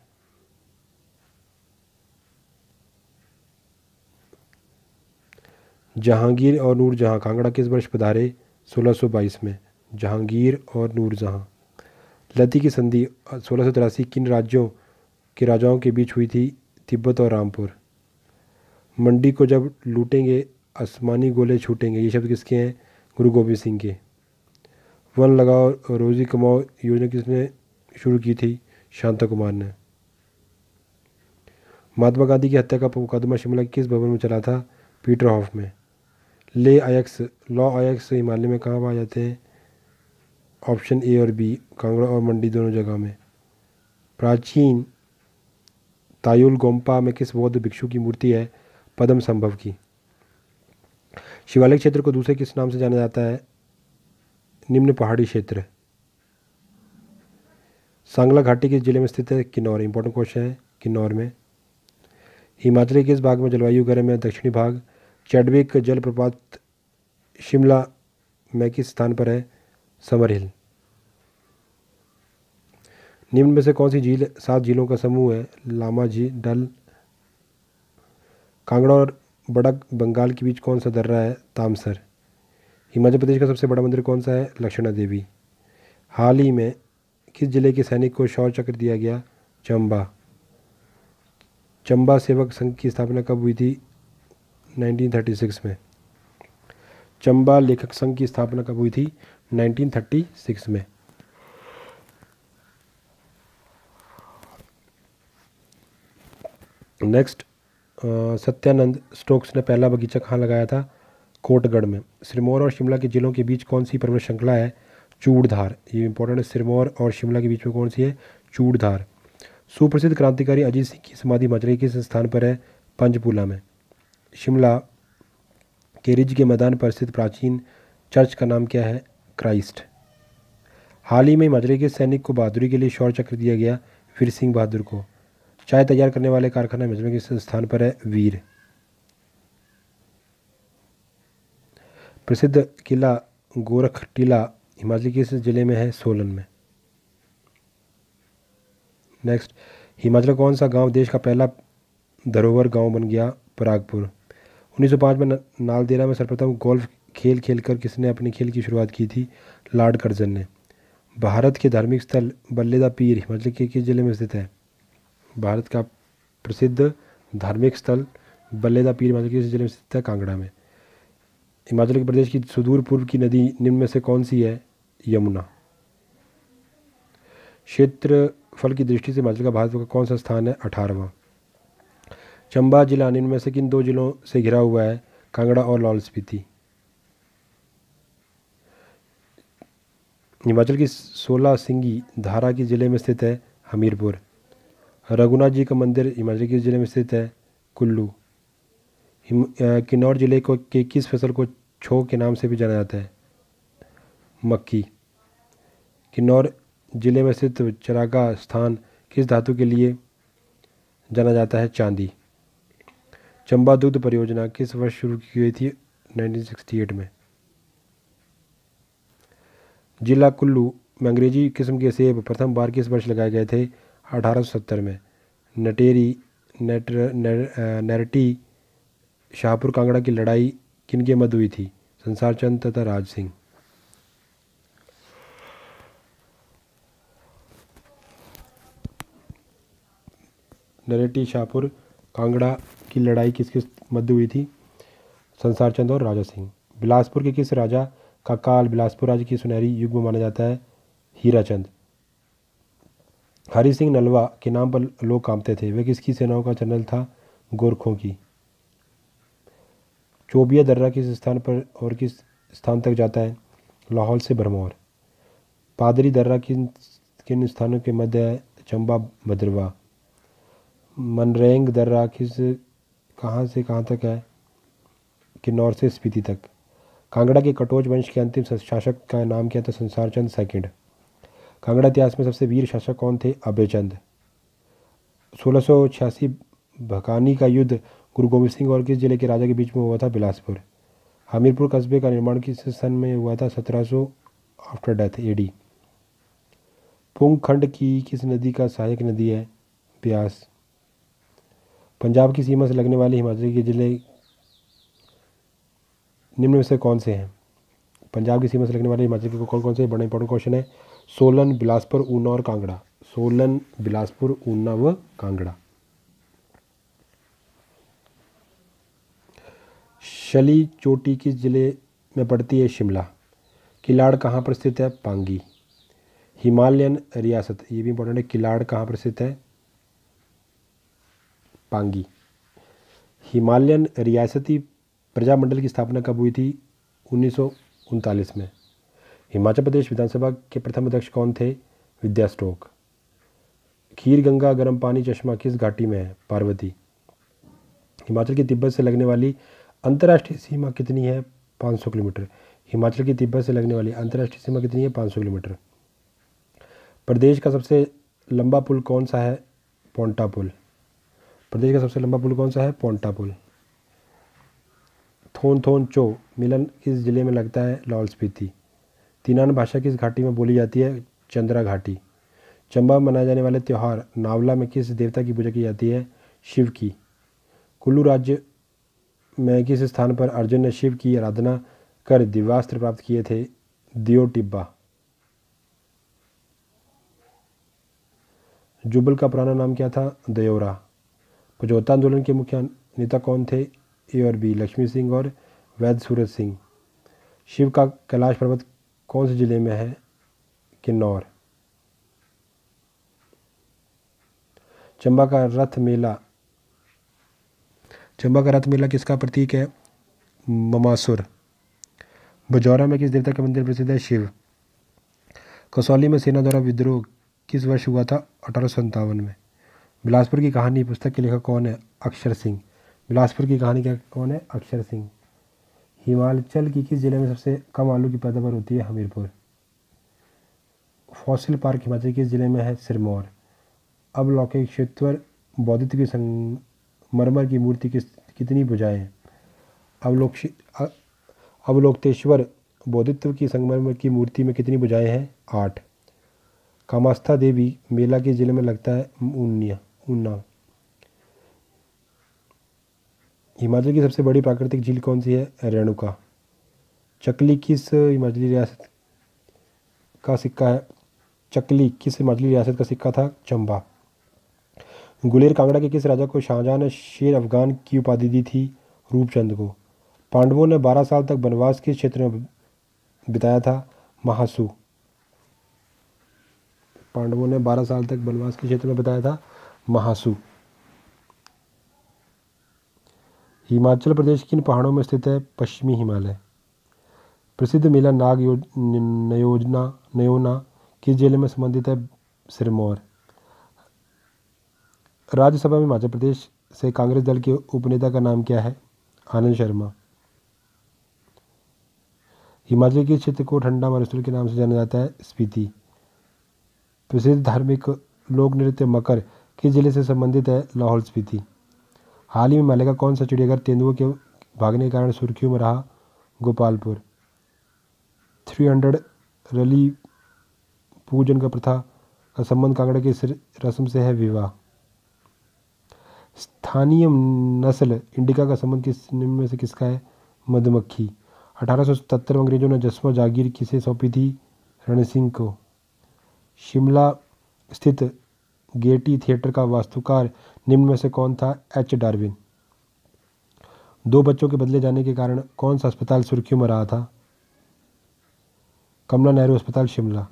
S1: जहांगीर और नूरजहाँ कांगड़ा किस वर्ष पधारे 1622 में जहांगीर और नूरजहाँ लती की संधि सोलह किन राज्यों के राजाओं के बीच हुई थी तिब्बत और रामपुर मंडी को जब लूटेंगे आसमानी गोले छूटेंगे ये शब्द किसके हैं गुरु गोविंद सिंह के वन लगाओ रोजी कमाओ योजना किसने शुरू की थी शांता कुमार ने महात्मा गांधी की हत्या का मुकदमा शिमला के किस भवन में चला था पीटर हॉफ में ले आयक्स लॉ आयक्स हिमालय में कहाँ पाए जाते हैं ऑप्शन ए और बी कांगड़ा और मंडी दोनों जगह में प्राचीन तायुल गोम्पा में किस बौद्ध भिक्षु की मूर्ति है पदम संभव की शिवालिक क्षेत्र को दूसरे किस नाम से जाना जाता है निम्न पहाड़ी क्षेत्र सांगला घाटी किस जिले में स्थित है किन्नौर इंपॉर्टेंट क्वेश्चन है किन्नौर में हिमाचली किस भाग में जलवायु गर्म है दक्षिणी भाग चैडविक जलप्रपात शिमला में किस स्थान पर है समर हिल निम्न में से कौन सी झील सात झीलों का समूह है लामा झील डल कांगड़ा और बड़क बंगाल के बीच कौन सा दर्रा है तामसर हिमाचल प्रदेश का सबसे बड़ा मंदिर कौन सा है लक्षणा देवी हाल ही में किस जिले के सैनिक को शौर्य चक्र दिया गया चंबा चंबा सेवक संघ की स्थापना कब हुई थी 1936 में चंबा लेखक संघ की स्थापना कब हुई थी 1936 में नेक्स्ट सत्यानंद स्टोक्स ने पहला बगीचा कहाँ लगाया था कोटगढ़ में सिरमौर और शिमला के जिलों के बीच कौन सी पर्वत श्रृंखला है चूड़धार ये इंपॉर्टेंट है सिरमौर और शिमला के बीच में कौन सी है चूड़धार सुप्रसिद्ध क्रांतिकारी अजीत सिंह की समाधि मजरे के किस स्थान पर है पंचपुला में शिमला के रिज के मैदान पर स्थित प्राचीन चर्च का नाम क्या है क्राइस्ट हाल ही में मजरे के सैनिक को बहादुरी के लिए शौर्य चक्र दिया गया वीर सिंह बहादुर को चाय तैयार करने वाले कारखाना मजरे के स्थान पर है वीर प्रसिद्ध किला गोरख टीला हिमाचल किस ज़िले में है सोलन में नेक्स्ट हिमाचल का कौन सा गांव देश का पहला धरोवर गांव बन गया परागपुर 1905 में नालदेरा में सर्वप्रथम गोल्फ खेल खेल कर किसने अपने खेल की शुरुआत की थी लॉर्ड कर्जन ने भारत के धार्मिक स्थल बल्लेदा पीर हिमाचल के किस जिले में स्थित है भारत का प्रसिद्ध धार्मिक स्थल बल्लेदा पीर हिमाचल के जिले में स्थित है कांगड़ा में हिमाचल प्रदेश की सुदूर पूर्व की नदी निम्न में से कौन सी है यमुना क्षेत्र फल की दृष्टि से हिमाचल का भारत का कौन सा स्थान है अठारहवा चंबा जिला इनमें से किन दो जिलों से घिरा हुआ है कांगड़ा और लाहौल स्पीति हिमाचल की सोलह सिंगी धारा के ज़िले में स्थित है हमीरपुर रघुनाथ जी का मंदिर हिमाचल के ज़िले में स्थित है कुल्लू किन्नौर ज़िले को के किस फसल को छो के नाम से भी जाना जाता है मक्की किन्नौर ज़िले में स्थित चरागा स्थान किस धातु के लिए जाना जाता है चांदी चंबा दुग्ध परियोजना किस वर्ष शुरू की गई थी 1968 में जिला कुल्लू में अंग्रेजी किस्म के सेब प्रथम बार किस वर्ष लगाए गए थे 1870 में नटेरी नेटर नर, नरटी शाहपुर कांगड़ा की लड़ाई किनके मध्य हुई थी संसार चंद तथा राज सिंह नरेटी शाहपुर कांगड़ा की लड़ाई किस किस मध्य हुई थी संसार चंद और राजा सिंह बिलासपुर के किस राजा का काल बिलासपुर राज्य की सुनहरी युग में माना जाता है हीरा चंद हरि सिंह नलवा के नाम पर लोग कामते थे वह किसकी सेनाओं का जनरल था गोरखों की चोबिया दर्रा किस स्थान पर और किस स्थान तक जाता है लाहौल से भरमौर पादरी दर्रा किन किन स्थानों के मध्य है चंबा भद्रवा मनरेंग दर्रा किस कहाँ से कहाँ तक है किन्नौर से स्पीति तक कांगड़ा के कटोज वंश के अंतिम शासक का नाम क्या था संसार चंद सेकेंड कांगड़ा इतिहास में सबसे वीर शासक कौन थे अभयचंद सोलह भकानी का युद्ध गुरु गोविंद सिंह और किस जिले के राजा के बीच में हुआ था बिलासपुर हमीरपुर कस्बे का निर्माण किस सन में हुआ था सत्रह आफ्टर डेथ एडी पुंगखंड की किस नदी का सहायक नदी है ब्यास पंजाब की सीमा से लगने वाले हिमाचल के ज़िले निम्न में से कौन से हैं पंजाब की सीमा से लगने वाले हिमाचल के कौन कौन से बड़ा इंपॉर्टेंट क्वेश्चन है सोलन बिलासपुर ऊना और कांगड़ा सोलन बिलासपुर ऊना व कांगड़ा शली चोटी किस ज़िले में पड़ती है शिमला किलाड़ कहाँ पर स्थित है पांगी हिमालयन रियासत ये भी इंपॉर्टेंट है किलाड़ कहाँ पर स्थित है पांगी हिमालयन रियासती प्रजामंडल की स्थापना कब हुई थी उन्नीस में हिमाचल प्रदेश विधानसभा के प्रथम अध्यक्ष कौन थे विद्या स्टोक खीर गंगा गर्म पानी चश्मा किस घाटी में है पार्वती हिमाचल की तिब्बत से लगने वाली अंतर्राष्ट्रीय सीमा कितनी है 500 किलोमीटर हिमाचल की तिब्बत से लगने वाली अंतर्राष्ट्रीय सीमा कितनी है 500 किलोमीटर प्रदेश का सबसे लंबा पुल कौन सा है पोंटा पुल प्रदेश का सबसे लंबा पुल कौन सा है पोंटा पुल थोन थोन चो मिलन किस ज़िले में लगता है लाहौल स्पीति तीनान भाषा किस घाटी में बोली जाती है चंद्रा घाटी चंबा में मनाए जाने वाले त्यौहार नावला में किस देवता की पूजा की जाती है शिव की कुल्लू राज्य में किस स्थान पर अर्जुन ने शिव की आराधना कर दिव्यास्त्र प्राप्त किए थे दियो टिब्बा जुबल का पुराना नाम क्या था दयोरा कुजौता आंदोलन के मुख्य नेता कौन थे ए और बी लक्ष्मी सिंह और वैद्य सूरज सिंह शिव का कैलाश पर्वत कौन से ज़िले में है किन्नौर चंबा का रथ मेला चंबा का रथ मेला किसका प्रतीक है ममासुर बजौरा में किस देवता का मंदिर प्रसिद्ध है शिव कसौली में सेना द्वारा विद्रोह किस वर्ष हुआ था अठारह में बिलासपुर की कहानी पुस्तक के लेखक कौन है अक्षर सिंह बिलासपुर की कहानी का कौन है अक्षर सिंह हिमाचल की किस ज़िले में सबसे कम आलू की पैदावार होती है हमीरपुर फॉसिल पार्क हिमाचल किस ज़िले में है सिरमौर अब लौकिक क्षेत्र बौद्धित्व की संगमरमर की मूर्ति किस कितनी बुझाएँ अवलोक अवलोकतेश्वर बौद्धित्व की संगमरमर की मूर्ति में कितनी बुझाएँ हैं आठ कामास्था देवी मेला के ज़िले में लगता है उन्निया ऊना हिमाचल की सबसे बड़ी प्राकृतिक झील कौन सी है रेणुका चकली किस हिमाचली रियासत का सिक्का है चकली किस हिमाचली रियासत का सिक्का था चंबा गुलेर कांगड़ा के किस राजा को शाहजहां ने शेर अफगान की उपाधि दी थी रूपचंद को पांडवों ने 12 साल तक वनवास किस क्षेत्र में बिताया था महासु पांडवों ने 12 साल तक वनवास के क्षेत्र में बिताया था महासु हिमाचल प्रदेश किन पहाड़ों में स्थित है पश्चिमी हिमालय प्रसिद्ध मेला नाग यो, नयोजना नयोना किस जिले में संबंधित है सिरमौर राज्यसभा में हिमाचल प्रदेश से कांग्रेस दल के उपनेता का नाम क्या है आनंद शर्मा हिमाचल के क्षेत्र को ठंडा मरुस्थल के नाम से जाना जाता है स्पीति प्रसिद्ध धार्मिक लोक नृत्य मकर किस ज़िले से संबंधित है लाहौल स्पीति हाल ही में हिमालय का कौन सा चिड़ियाघर तेंदुओं के भागने के कारण सुर्खियों में रहा गोपालपुर थ्री हंड्रेड रली पूजन का प्रथा का संबंध कांगड़ा की रस्म से है विवाह स्थानीय नस्ल इंडिका का संबंध किस निम्न में से किसका है मधुमक्खी अठारह में अंग्रेजों ने जसमा जागीर किसे सौंपी थी रण सिंह को शिमला स्थित गेटी थिएटर का वास्तुकार निम्न में से कौन था एच डार्विन दो बच्चों के बदले जाने के कारण कौन सा अस्पताल सुर्खियों में रहा था कमला नेहरू अस्पताल शिमला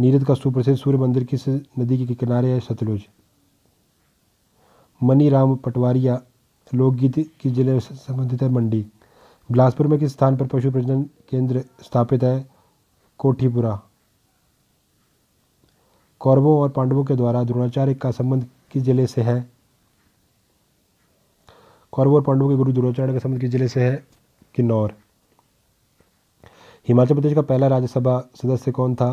S1: नीरज का सुप्रसिद्ध सूर्य मंदिर किस नदी के किनारे है सतलुज मनी राम पटवारिया लोकगीत किस जिले से संबंधित है मंडी बिलासपुर में किस स्थान पर पशु प्रजनन केंद्र स्थापित है कोठीपुरा कौरवों और पांडवों के द्वारा द्रोणाचार्य का संबंध किस जिले से है कौरवों और पांडवों के गुरु द्रोणाचार्य का संबंध किस जिले से है किन्नौर हिमाचल प्रदेश का पहला राज्यसभा सदस्य कौन था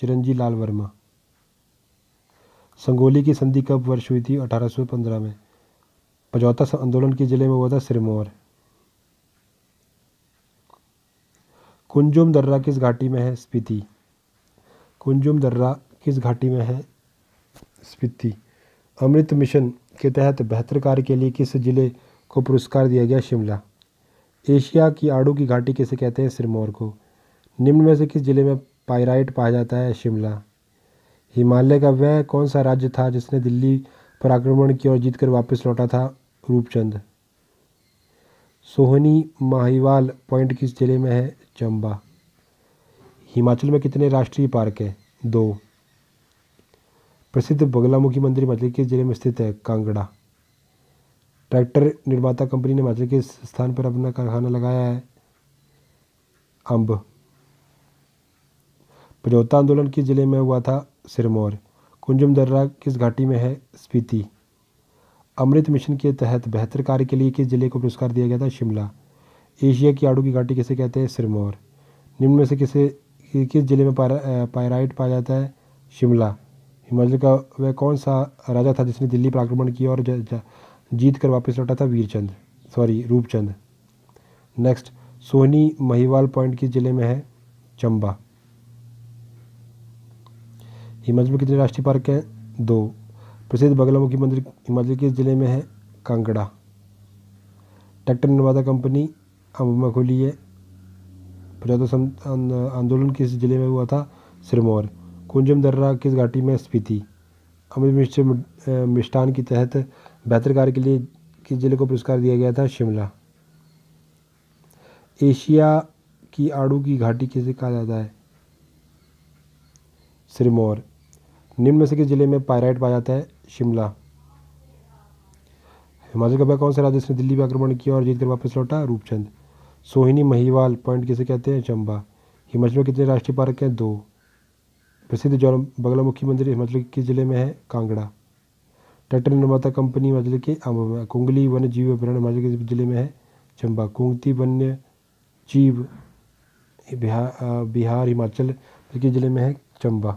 S1: चिरंजी लाल वर्मा संगोली की संधि कब वर्ष हुई थी 1815 में पजौता आंदोलन के जिले में हुआ था सिरमौर कुंजुम दर्रा किस घाटी में है स्पीति कुंजुम दर्रा किस घाटी में है स्पीति अमृत मिशन के तहत बेहतर कार्य के लिए किस जिले को पुरस्कार दिया गया शिमला एशिया की आड़ू की घाटी किसे कहते हैं सिरमौर को निम्न में से किस जिले में पायराइट पाया जाता है शिमला हिमालय का वह कौन सा राज्य था जिसने दिल्ली पर आक्रमण किया और जीतकर वापस लौटा था रूपचंद सोहनी माहिवाल पॉइंट किस जिले में है चंबा हिमाचल में कितने राष्ट्रीय पार्क हैं दो प्रसिद्ध बगलामुखी मंदिर हिमाचल के जिले में स्थित है कांगड़ा ट्रैक्टर निर्माता कंपनी ने हिमाचल के स्थान पर अपना कारखाना लगाया है अंब पजौता आंदोलन किस जिले में हुआ था सिरमौर कुंजम दर्रा किस घाटी में है स्पीति अमृत मिशन के तहत बेहतर कार्य के लिए किस जिले को पुरस्कार दिया गया था शिमला एशिया की आड़ू की घाटी किसे कहते हैं सिरमौर निम्न में से किसे किस जिले में पायराइट पाया जाता है शिमला हिमाचल का वह कौन सा राजा था जिसने दिल्ली पर आक्रमण किया और जीत कर वापस लौटा था Virchand sorry Roopchand next Sohni Mahiwal point किस जिले में है चंबा हिमाचल में कितने राष्ट्रीय पार्क हैं दो प्रसिद्ध बगलामुखी मंदिर हिमाचल के ज़िले में है कांगड़ा ट्रैक्टर निर्माता कंपनी में खुली है आंदोलन किस ज़िले में हुआ था सिरमौर कुंजम दर्रा किस घाटी में स्पीति अमृत मिश्र मिष्ठान के तहत बेहतर कार्य के लिए किस जिले को पुरस्कार दिया गया था शिमला एशिया की आड़ू की घाटी किसे कहा जाता है सिरमौर निम्न में से किस जिले में पायराइट पाया जाता है शिमला हिमाचल का कौन सा राज्य ने दिल्ली पर आक्रमण किया और जीतकर वापस लौटा रूपचंद सोहिनी महिवाल पॉइंट किसे कहते हैं चंबा हिमाचल में कितने राष्ट्रीय पार्क हैं दो प्रसिद्ध ज्वाला बगलामुखी मंदिर हिमाचल के ज़िले में है कांगड़ा टाटा निर्माता कंपनी हिमाचल के आमों में कुंगली वन्य जीव अभ्यारण्य हिमाचल के जिले में है चंबा कुंगती वन्य जीव बिहार बिहार हिमाचल के जिले में है चंबा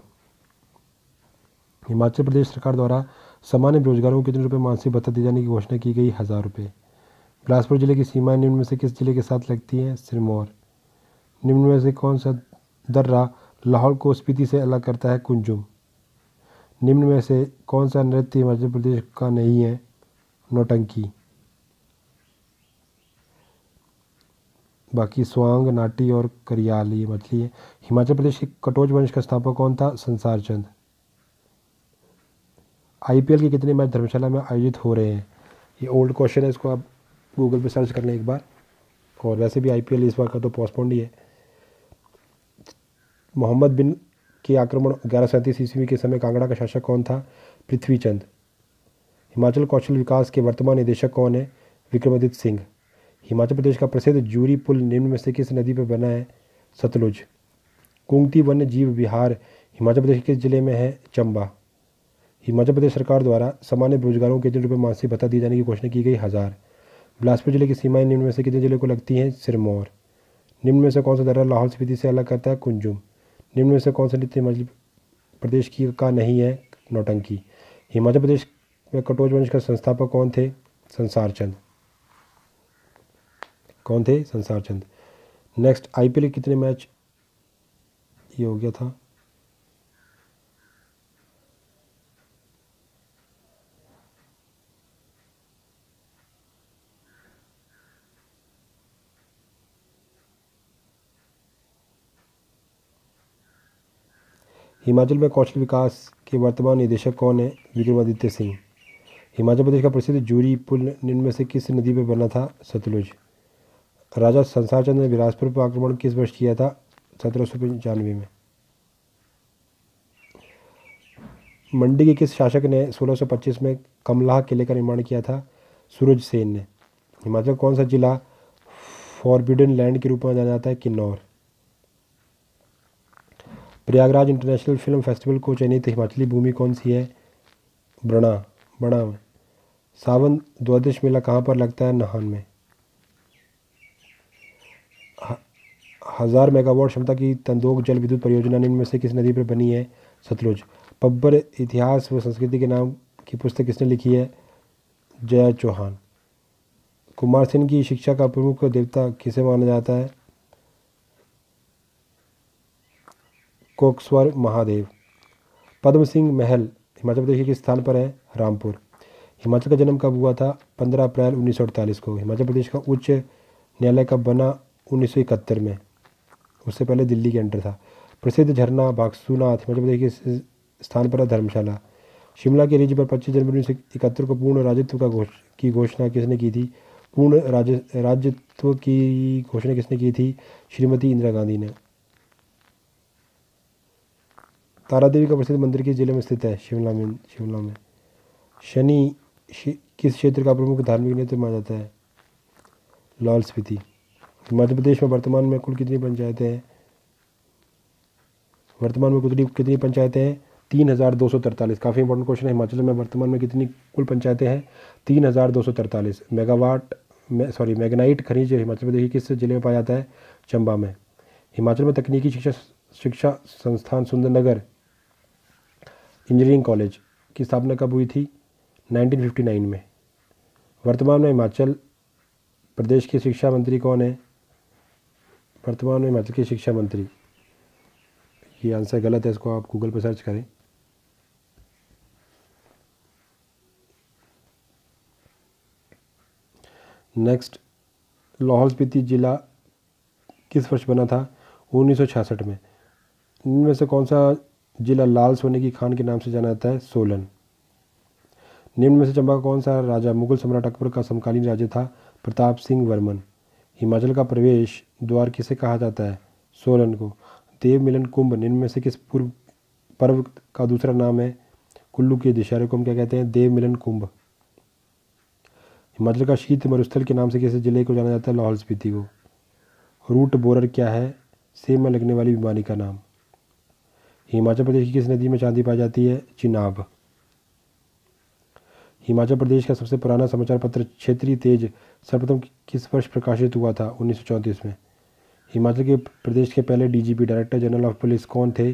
S1: हिमाचल प्रदेश सरकार द्वारा सामान्य बेरोजगारों को कितने रुपये मानसिक भत्ता दिए जाने की घोषणा की गई हज़ार रुपये बिलासपुर जिले की सीमा निम्न में से किस जिले के साथ लगती है सिरमौर निम्न में से कौन सा दर्रा लाहौल को स्पीति से अलग करता है कुंजुम निम्न में से कौन सा नृत्य हिमाचल प्रदेश का नहीं है नौटंकी बाकी स्वांग नाटी और करियाली मछली है हिमाचल प्रदेश के कटोज वंश का स्थापक कौन था संसार चंद एल के कितने मैच धर्मशाला में आयोजित हो रहे हैं ये ओल्ड क्वेश्चन है इसको आप गूगल पे सर्च कर लें एक बार और वैसे भी आईपीएल इस बार का तो पोस्टपोन्ड ही है मोहम्मद बिन के आक्रमण ग्यारह सैंतीस ईस्वी के समय कांगड़ा का शासक कौन था पृथ्वी चंद हिमाचल कौशल विकास के वर्तमान निदेशक कौन है विक्रमादित्य सिंह हिमाचल प्रदेश का प्रसिद्ध जूरी पुल निम्न में से किस नदी पर बना है सतलुज कुंगती वन्य जीव विहार हिमाचल प्रदेश के जिले में है चंबा हिमाचल प्रदेश सरकार द्वारा सामान्य बेरोजगारों के जिन रुपये मासिक भत्ता दिए जाने की घोषणा की गई हज़ार बिलासपुर जिले की सीमाएं निम्न में से कितने जिले को लगती हैं सिरमौर निम्न में से कौन सा दर्रा लाहौल स्पीति से अलग करता है कुंजुम निम्न में से कौन सा नृत्य हिमाचल प्रदेश की का नहीं है नौटंकी हिमाचल प्रदेश में कटोज वंश का संस्थापक कौन थे संसार चंद कौन थे संसार चंद नेक्स्ट आईपीएल के कितने मैच ये हो गया था हिमाचल में कौशल विकास के वर्तमान निदेशक कौन है विक्रमादित्य सिंह हिमाचल प्रदेश का प्रसिद्ध जूरी पुल निम्न से किस नदी पर बना था सतलुज राजा संसार चंद्र ने बिलासपुर पर आक्रमण किस वर्ष किया था सत्रह सौ पंचानवे में मंडी के किस शासक ने 1625 में कमलाह किले का निर्माण किया था सूरज सेन ने हिमाचल कौन सा जिला फॉरबिडन लैंड के रूप में जाना जाता है Kinnaur Prayagraj international film festival को चयनित हिमाचली भूमि कौन सी है बणा बणा में सावन द्वादश मेला कहाँ पर लगता है नाहन में हज़ार मेगावाट क्षमता की तंदोक जल विद्युत परियोजना निम्न से किस नदी पर बनी है सतलुज पब्बर इतिहास व संस्कृति के नाम की पुस्तक किसने लिखी है जया चौहान कुमार सिंह की शिक्षा का प्रमुख देवता किसे माना जाता है कोकस्वर महादेव पद्म सिंह महल हिमाचल प्रदेश के किस स्थान पर है रामपुर हिमाचल का जन्म कब हुआ था 15 अप्रैल 1948 को हिमाचल प्रदेश का उच्च न्यायालय कब बना 1971 में उससे पहले दिल्ली के अंडर था प्रसिद्ध झरना बागसूनाथ हिमाचल प्रदेश के स्थान पर है धर्मशाला शिमला के रिज पर 25 जनवरी उन्नीस को पूर्ण राजत्व का घोष की घोषणा किसने की थी पूर्ण राज्य राज्यत्व की घोषणा किसने की थी श्रीमती इंदिरा गांधी ने तारा देवी का प्रसिद्ध मंदिर किस जिले में स्थित है शिमला में शिमला में शनि किस क्षेत्र का प्रमुख धार्मिक नेत्र माना जाता है लाहौल स्पीति मध्य प्रदेश में वर्तमान में कुल कितनी पंचायतें हैं वर्तमान में कितनी कितनी पंचायतें हैं तीन हज़ार दो सौ तरतालीस काफ़ी इंपॉर्टेंट क्वेश्चन है हिमाचल में वर्तमान में कितनी कुल पंचायतें हैं तीन हज़ार दो सौ तरतालीस मेगावाट मे, सॉरी मैगनाइट खनिज हिमाचल प्रदेश किस जिले में पाया जाता है चंबा में हिमाचल में तकनीकी शिक्षा शिक्षा संस्थान सुंदरनगर इंजीनियरिंग कॉलेज की स्थापना कब हुई थी 1959 में वर्तमान में हिमाचल प्रदेश के शिक्षा मंत्री कौन है वर्तमान में हिमाचल के शिक्षा मंत्री ये आंसर गलत है इसको आप गूगल पर सर्च करें नेक्स्ट लाहौल स्पीति ज़िला किस वर्ष बना था 1966 में इनमें से कौन सा जिला लाल सोने की खान के नाम से जाना जाता है सोलन निम्न में से चंबा का कौन सा राजा मुगल सम्राट अकबर का समकालीन राजा था प्रताप सिंह वर्मन हिमाचल का प्रवेश द्वार किसे कहा जाता है सोलन को देव मिलन कुंभ निम्न में से किस पूर्व पर्व का दूसरा नाम है कुल्लू के दशहरे को हम क्या कहते हैं देव मिलन कुंभ हिमाचल का शीत मरुस्थल के नाम से किस जिले को जाना जाता है लाहौल स्पीति को रूट बोरर क्या है सेम में लगने वाली बीमारी का नाम हिमाचल प्रदेश की किस नदी में चांदी पाई जाती है चिनाब हिमाचल प्रदेश का सबसे पुराना समाचार पत्र क्षेत्रीय तेज सर्वप्रथम किस वर्ष प्रकाशित हुआ था उन्नीस में हिमाचल के प्रदेश के पहले DGP director general of police कौन थे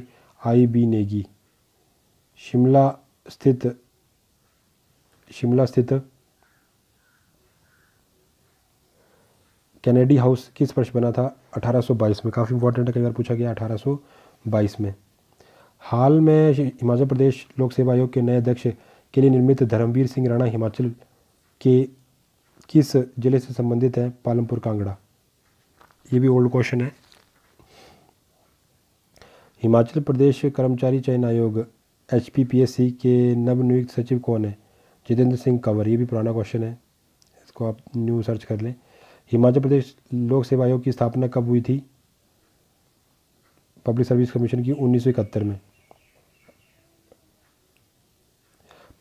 S1: आई बी नेगी शिमला स्थित शिमला स्थित कैनेडी हाउस किस वर्ष बना था 1822 में काफ़ी इंपॉर्टेंट है कई बार पूछा गया 1822 में हाल में हिमाचल प्रदेश लोक सेवा आयोग के नए अध्यक्ष के लिए निर्मित धर्मवीर सिंह राणा हिमाचल के किस जिले से संबंधित है पालमपुर कांगड़ा ये भी ओल्ड क्वेश्चन है हिमाचल प्रदेश कर्मचारी चयन आयोग एच के नवनियुक्त सचिव कौन है जितेंद्र सिंह कंवर ये भी पुराना क्वेश्चन है इसको आप न्यू सर्च कर लें हिमाचल प्रदेश लोक सेवा आयोग की स्थापना कब हुई थी पब्लिक सर्विस कमीशन की उन्नीस में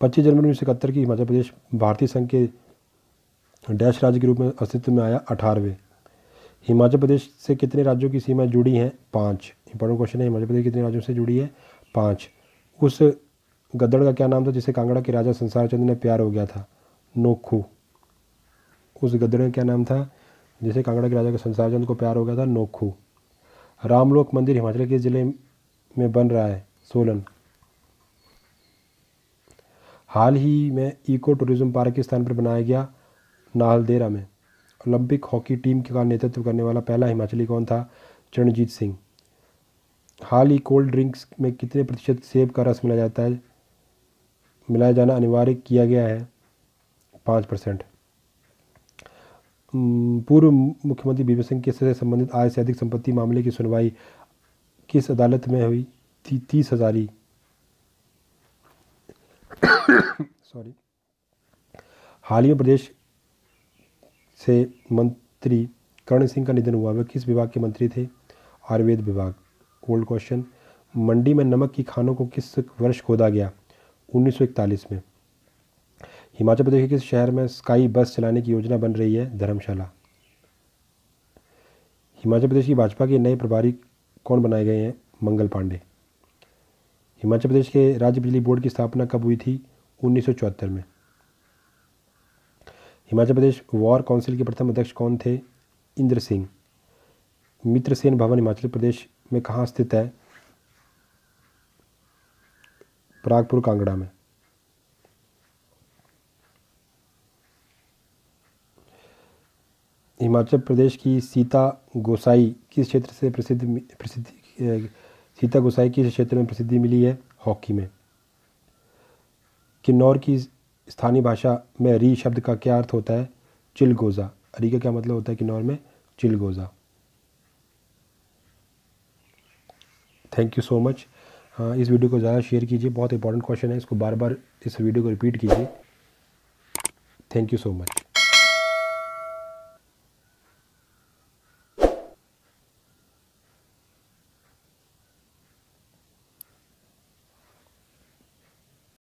S1: पच्चीस जनवरी उन्नीस सौ इकहत्तर की हिमाचल प्रदेश भारतीय संघ के डैश राज्य के रूप में अस्तित्व में आया अठारहवें हिमाचल प्रदेश से कितने राज्यों की सीमाएं जुड़ी हैं पाँच इंपॉर्टेंट क्वेश्चन है हिमाचल प्रदेश कितने राज्यों से जुड़ी है पाँच उस गद्दड़ का क्या नाम था जिसे कांगड़ा के राजा संसार चंद्र ने प्यार हो गया था नोखू उस गद्दड़ का क्या नाम था जिसे कांगड़ा के राजा का संसार चंद्र को प्यार हो गया था नोखू रामलोक मंदिर हिमाचल के ज़िले में बन रहा है सोलन हाल ही में इको टूरिज़्म पार्क के स्थान पर बनाया गया नाहलदेरा में ओलंपिक हॉकी टीम का नेतृत्व करने वाला पहला हिमाचली कौन था चरणजीत सिंह हाल ही कोल्ड ड्रिंक्स में कितने प्रतिशत सेब का रस मिला जाता है मिलाया जाना अनिवार्य किया गया है पाँच परसेंट पूर्व मुख्यमंत्री बीपी सिंह के से संबंधित आय से अधिक संपत्ति मामले की सुनवाई किस अदालत में हुई थी तीस हजारी सॉरी (coughs) हाल ही में प्रदेश से मंत्री कर्ण सिंह का निधन हुआ वह किस विभाग के मंत्री थे आयुर्वेद विभाग ओल्ड क्वेश्चन मंडी में नमक की खानों को किस वर्ष खोदा गया 1941 में हिमाचल प्रदेश के किस शहर में स्काई बस चलाने की योजना बन रही है धर्मशाला हिमाचल प्रदेश की भाजपा के नए प्रभारी कौन बनाए गए हैं मंगल पांडे हिमाचल प्रदेश के राज्य बिजली बोर्ड की स्थापना कब हुई थी उन्नीस में हिमाचल प्रदेश वॉर काउंसिल के प्रथम अध्यक्ष कौन थे इंद्र सिंह मित्र सेन भवन हिमाचल प्रदेश में कहाँ स्थित है प्रागपुर कांगड़ा में हिमाचल प्रदेश की सीता गोसाई किस क्षेत्र से प्रसिद्ध प्रसिद्ध सीता गोसाई किस क्षेत्र में प्रसिद्धि मिली है हॉकी में किन्नौर की स्थानीय भाषा में री शब्द का क्या अर्थ होता है चिलगोज़ा अरी का क्या मतलब होता है किन्नौर में चिलगोज़ा थैंक यू सो मच इस वीडियो को ज़्यादा शेयर कीजिए बहुत इंपॉर्टेंट क्वेश्चन है इसको बार बार इस वीडियो को रिपीट कीजिए थैंक यू सो मच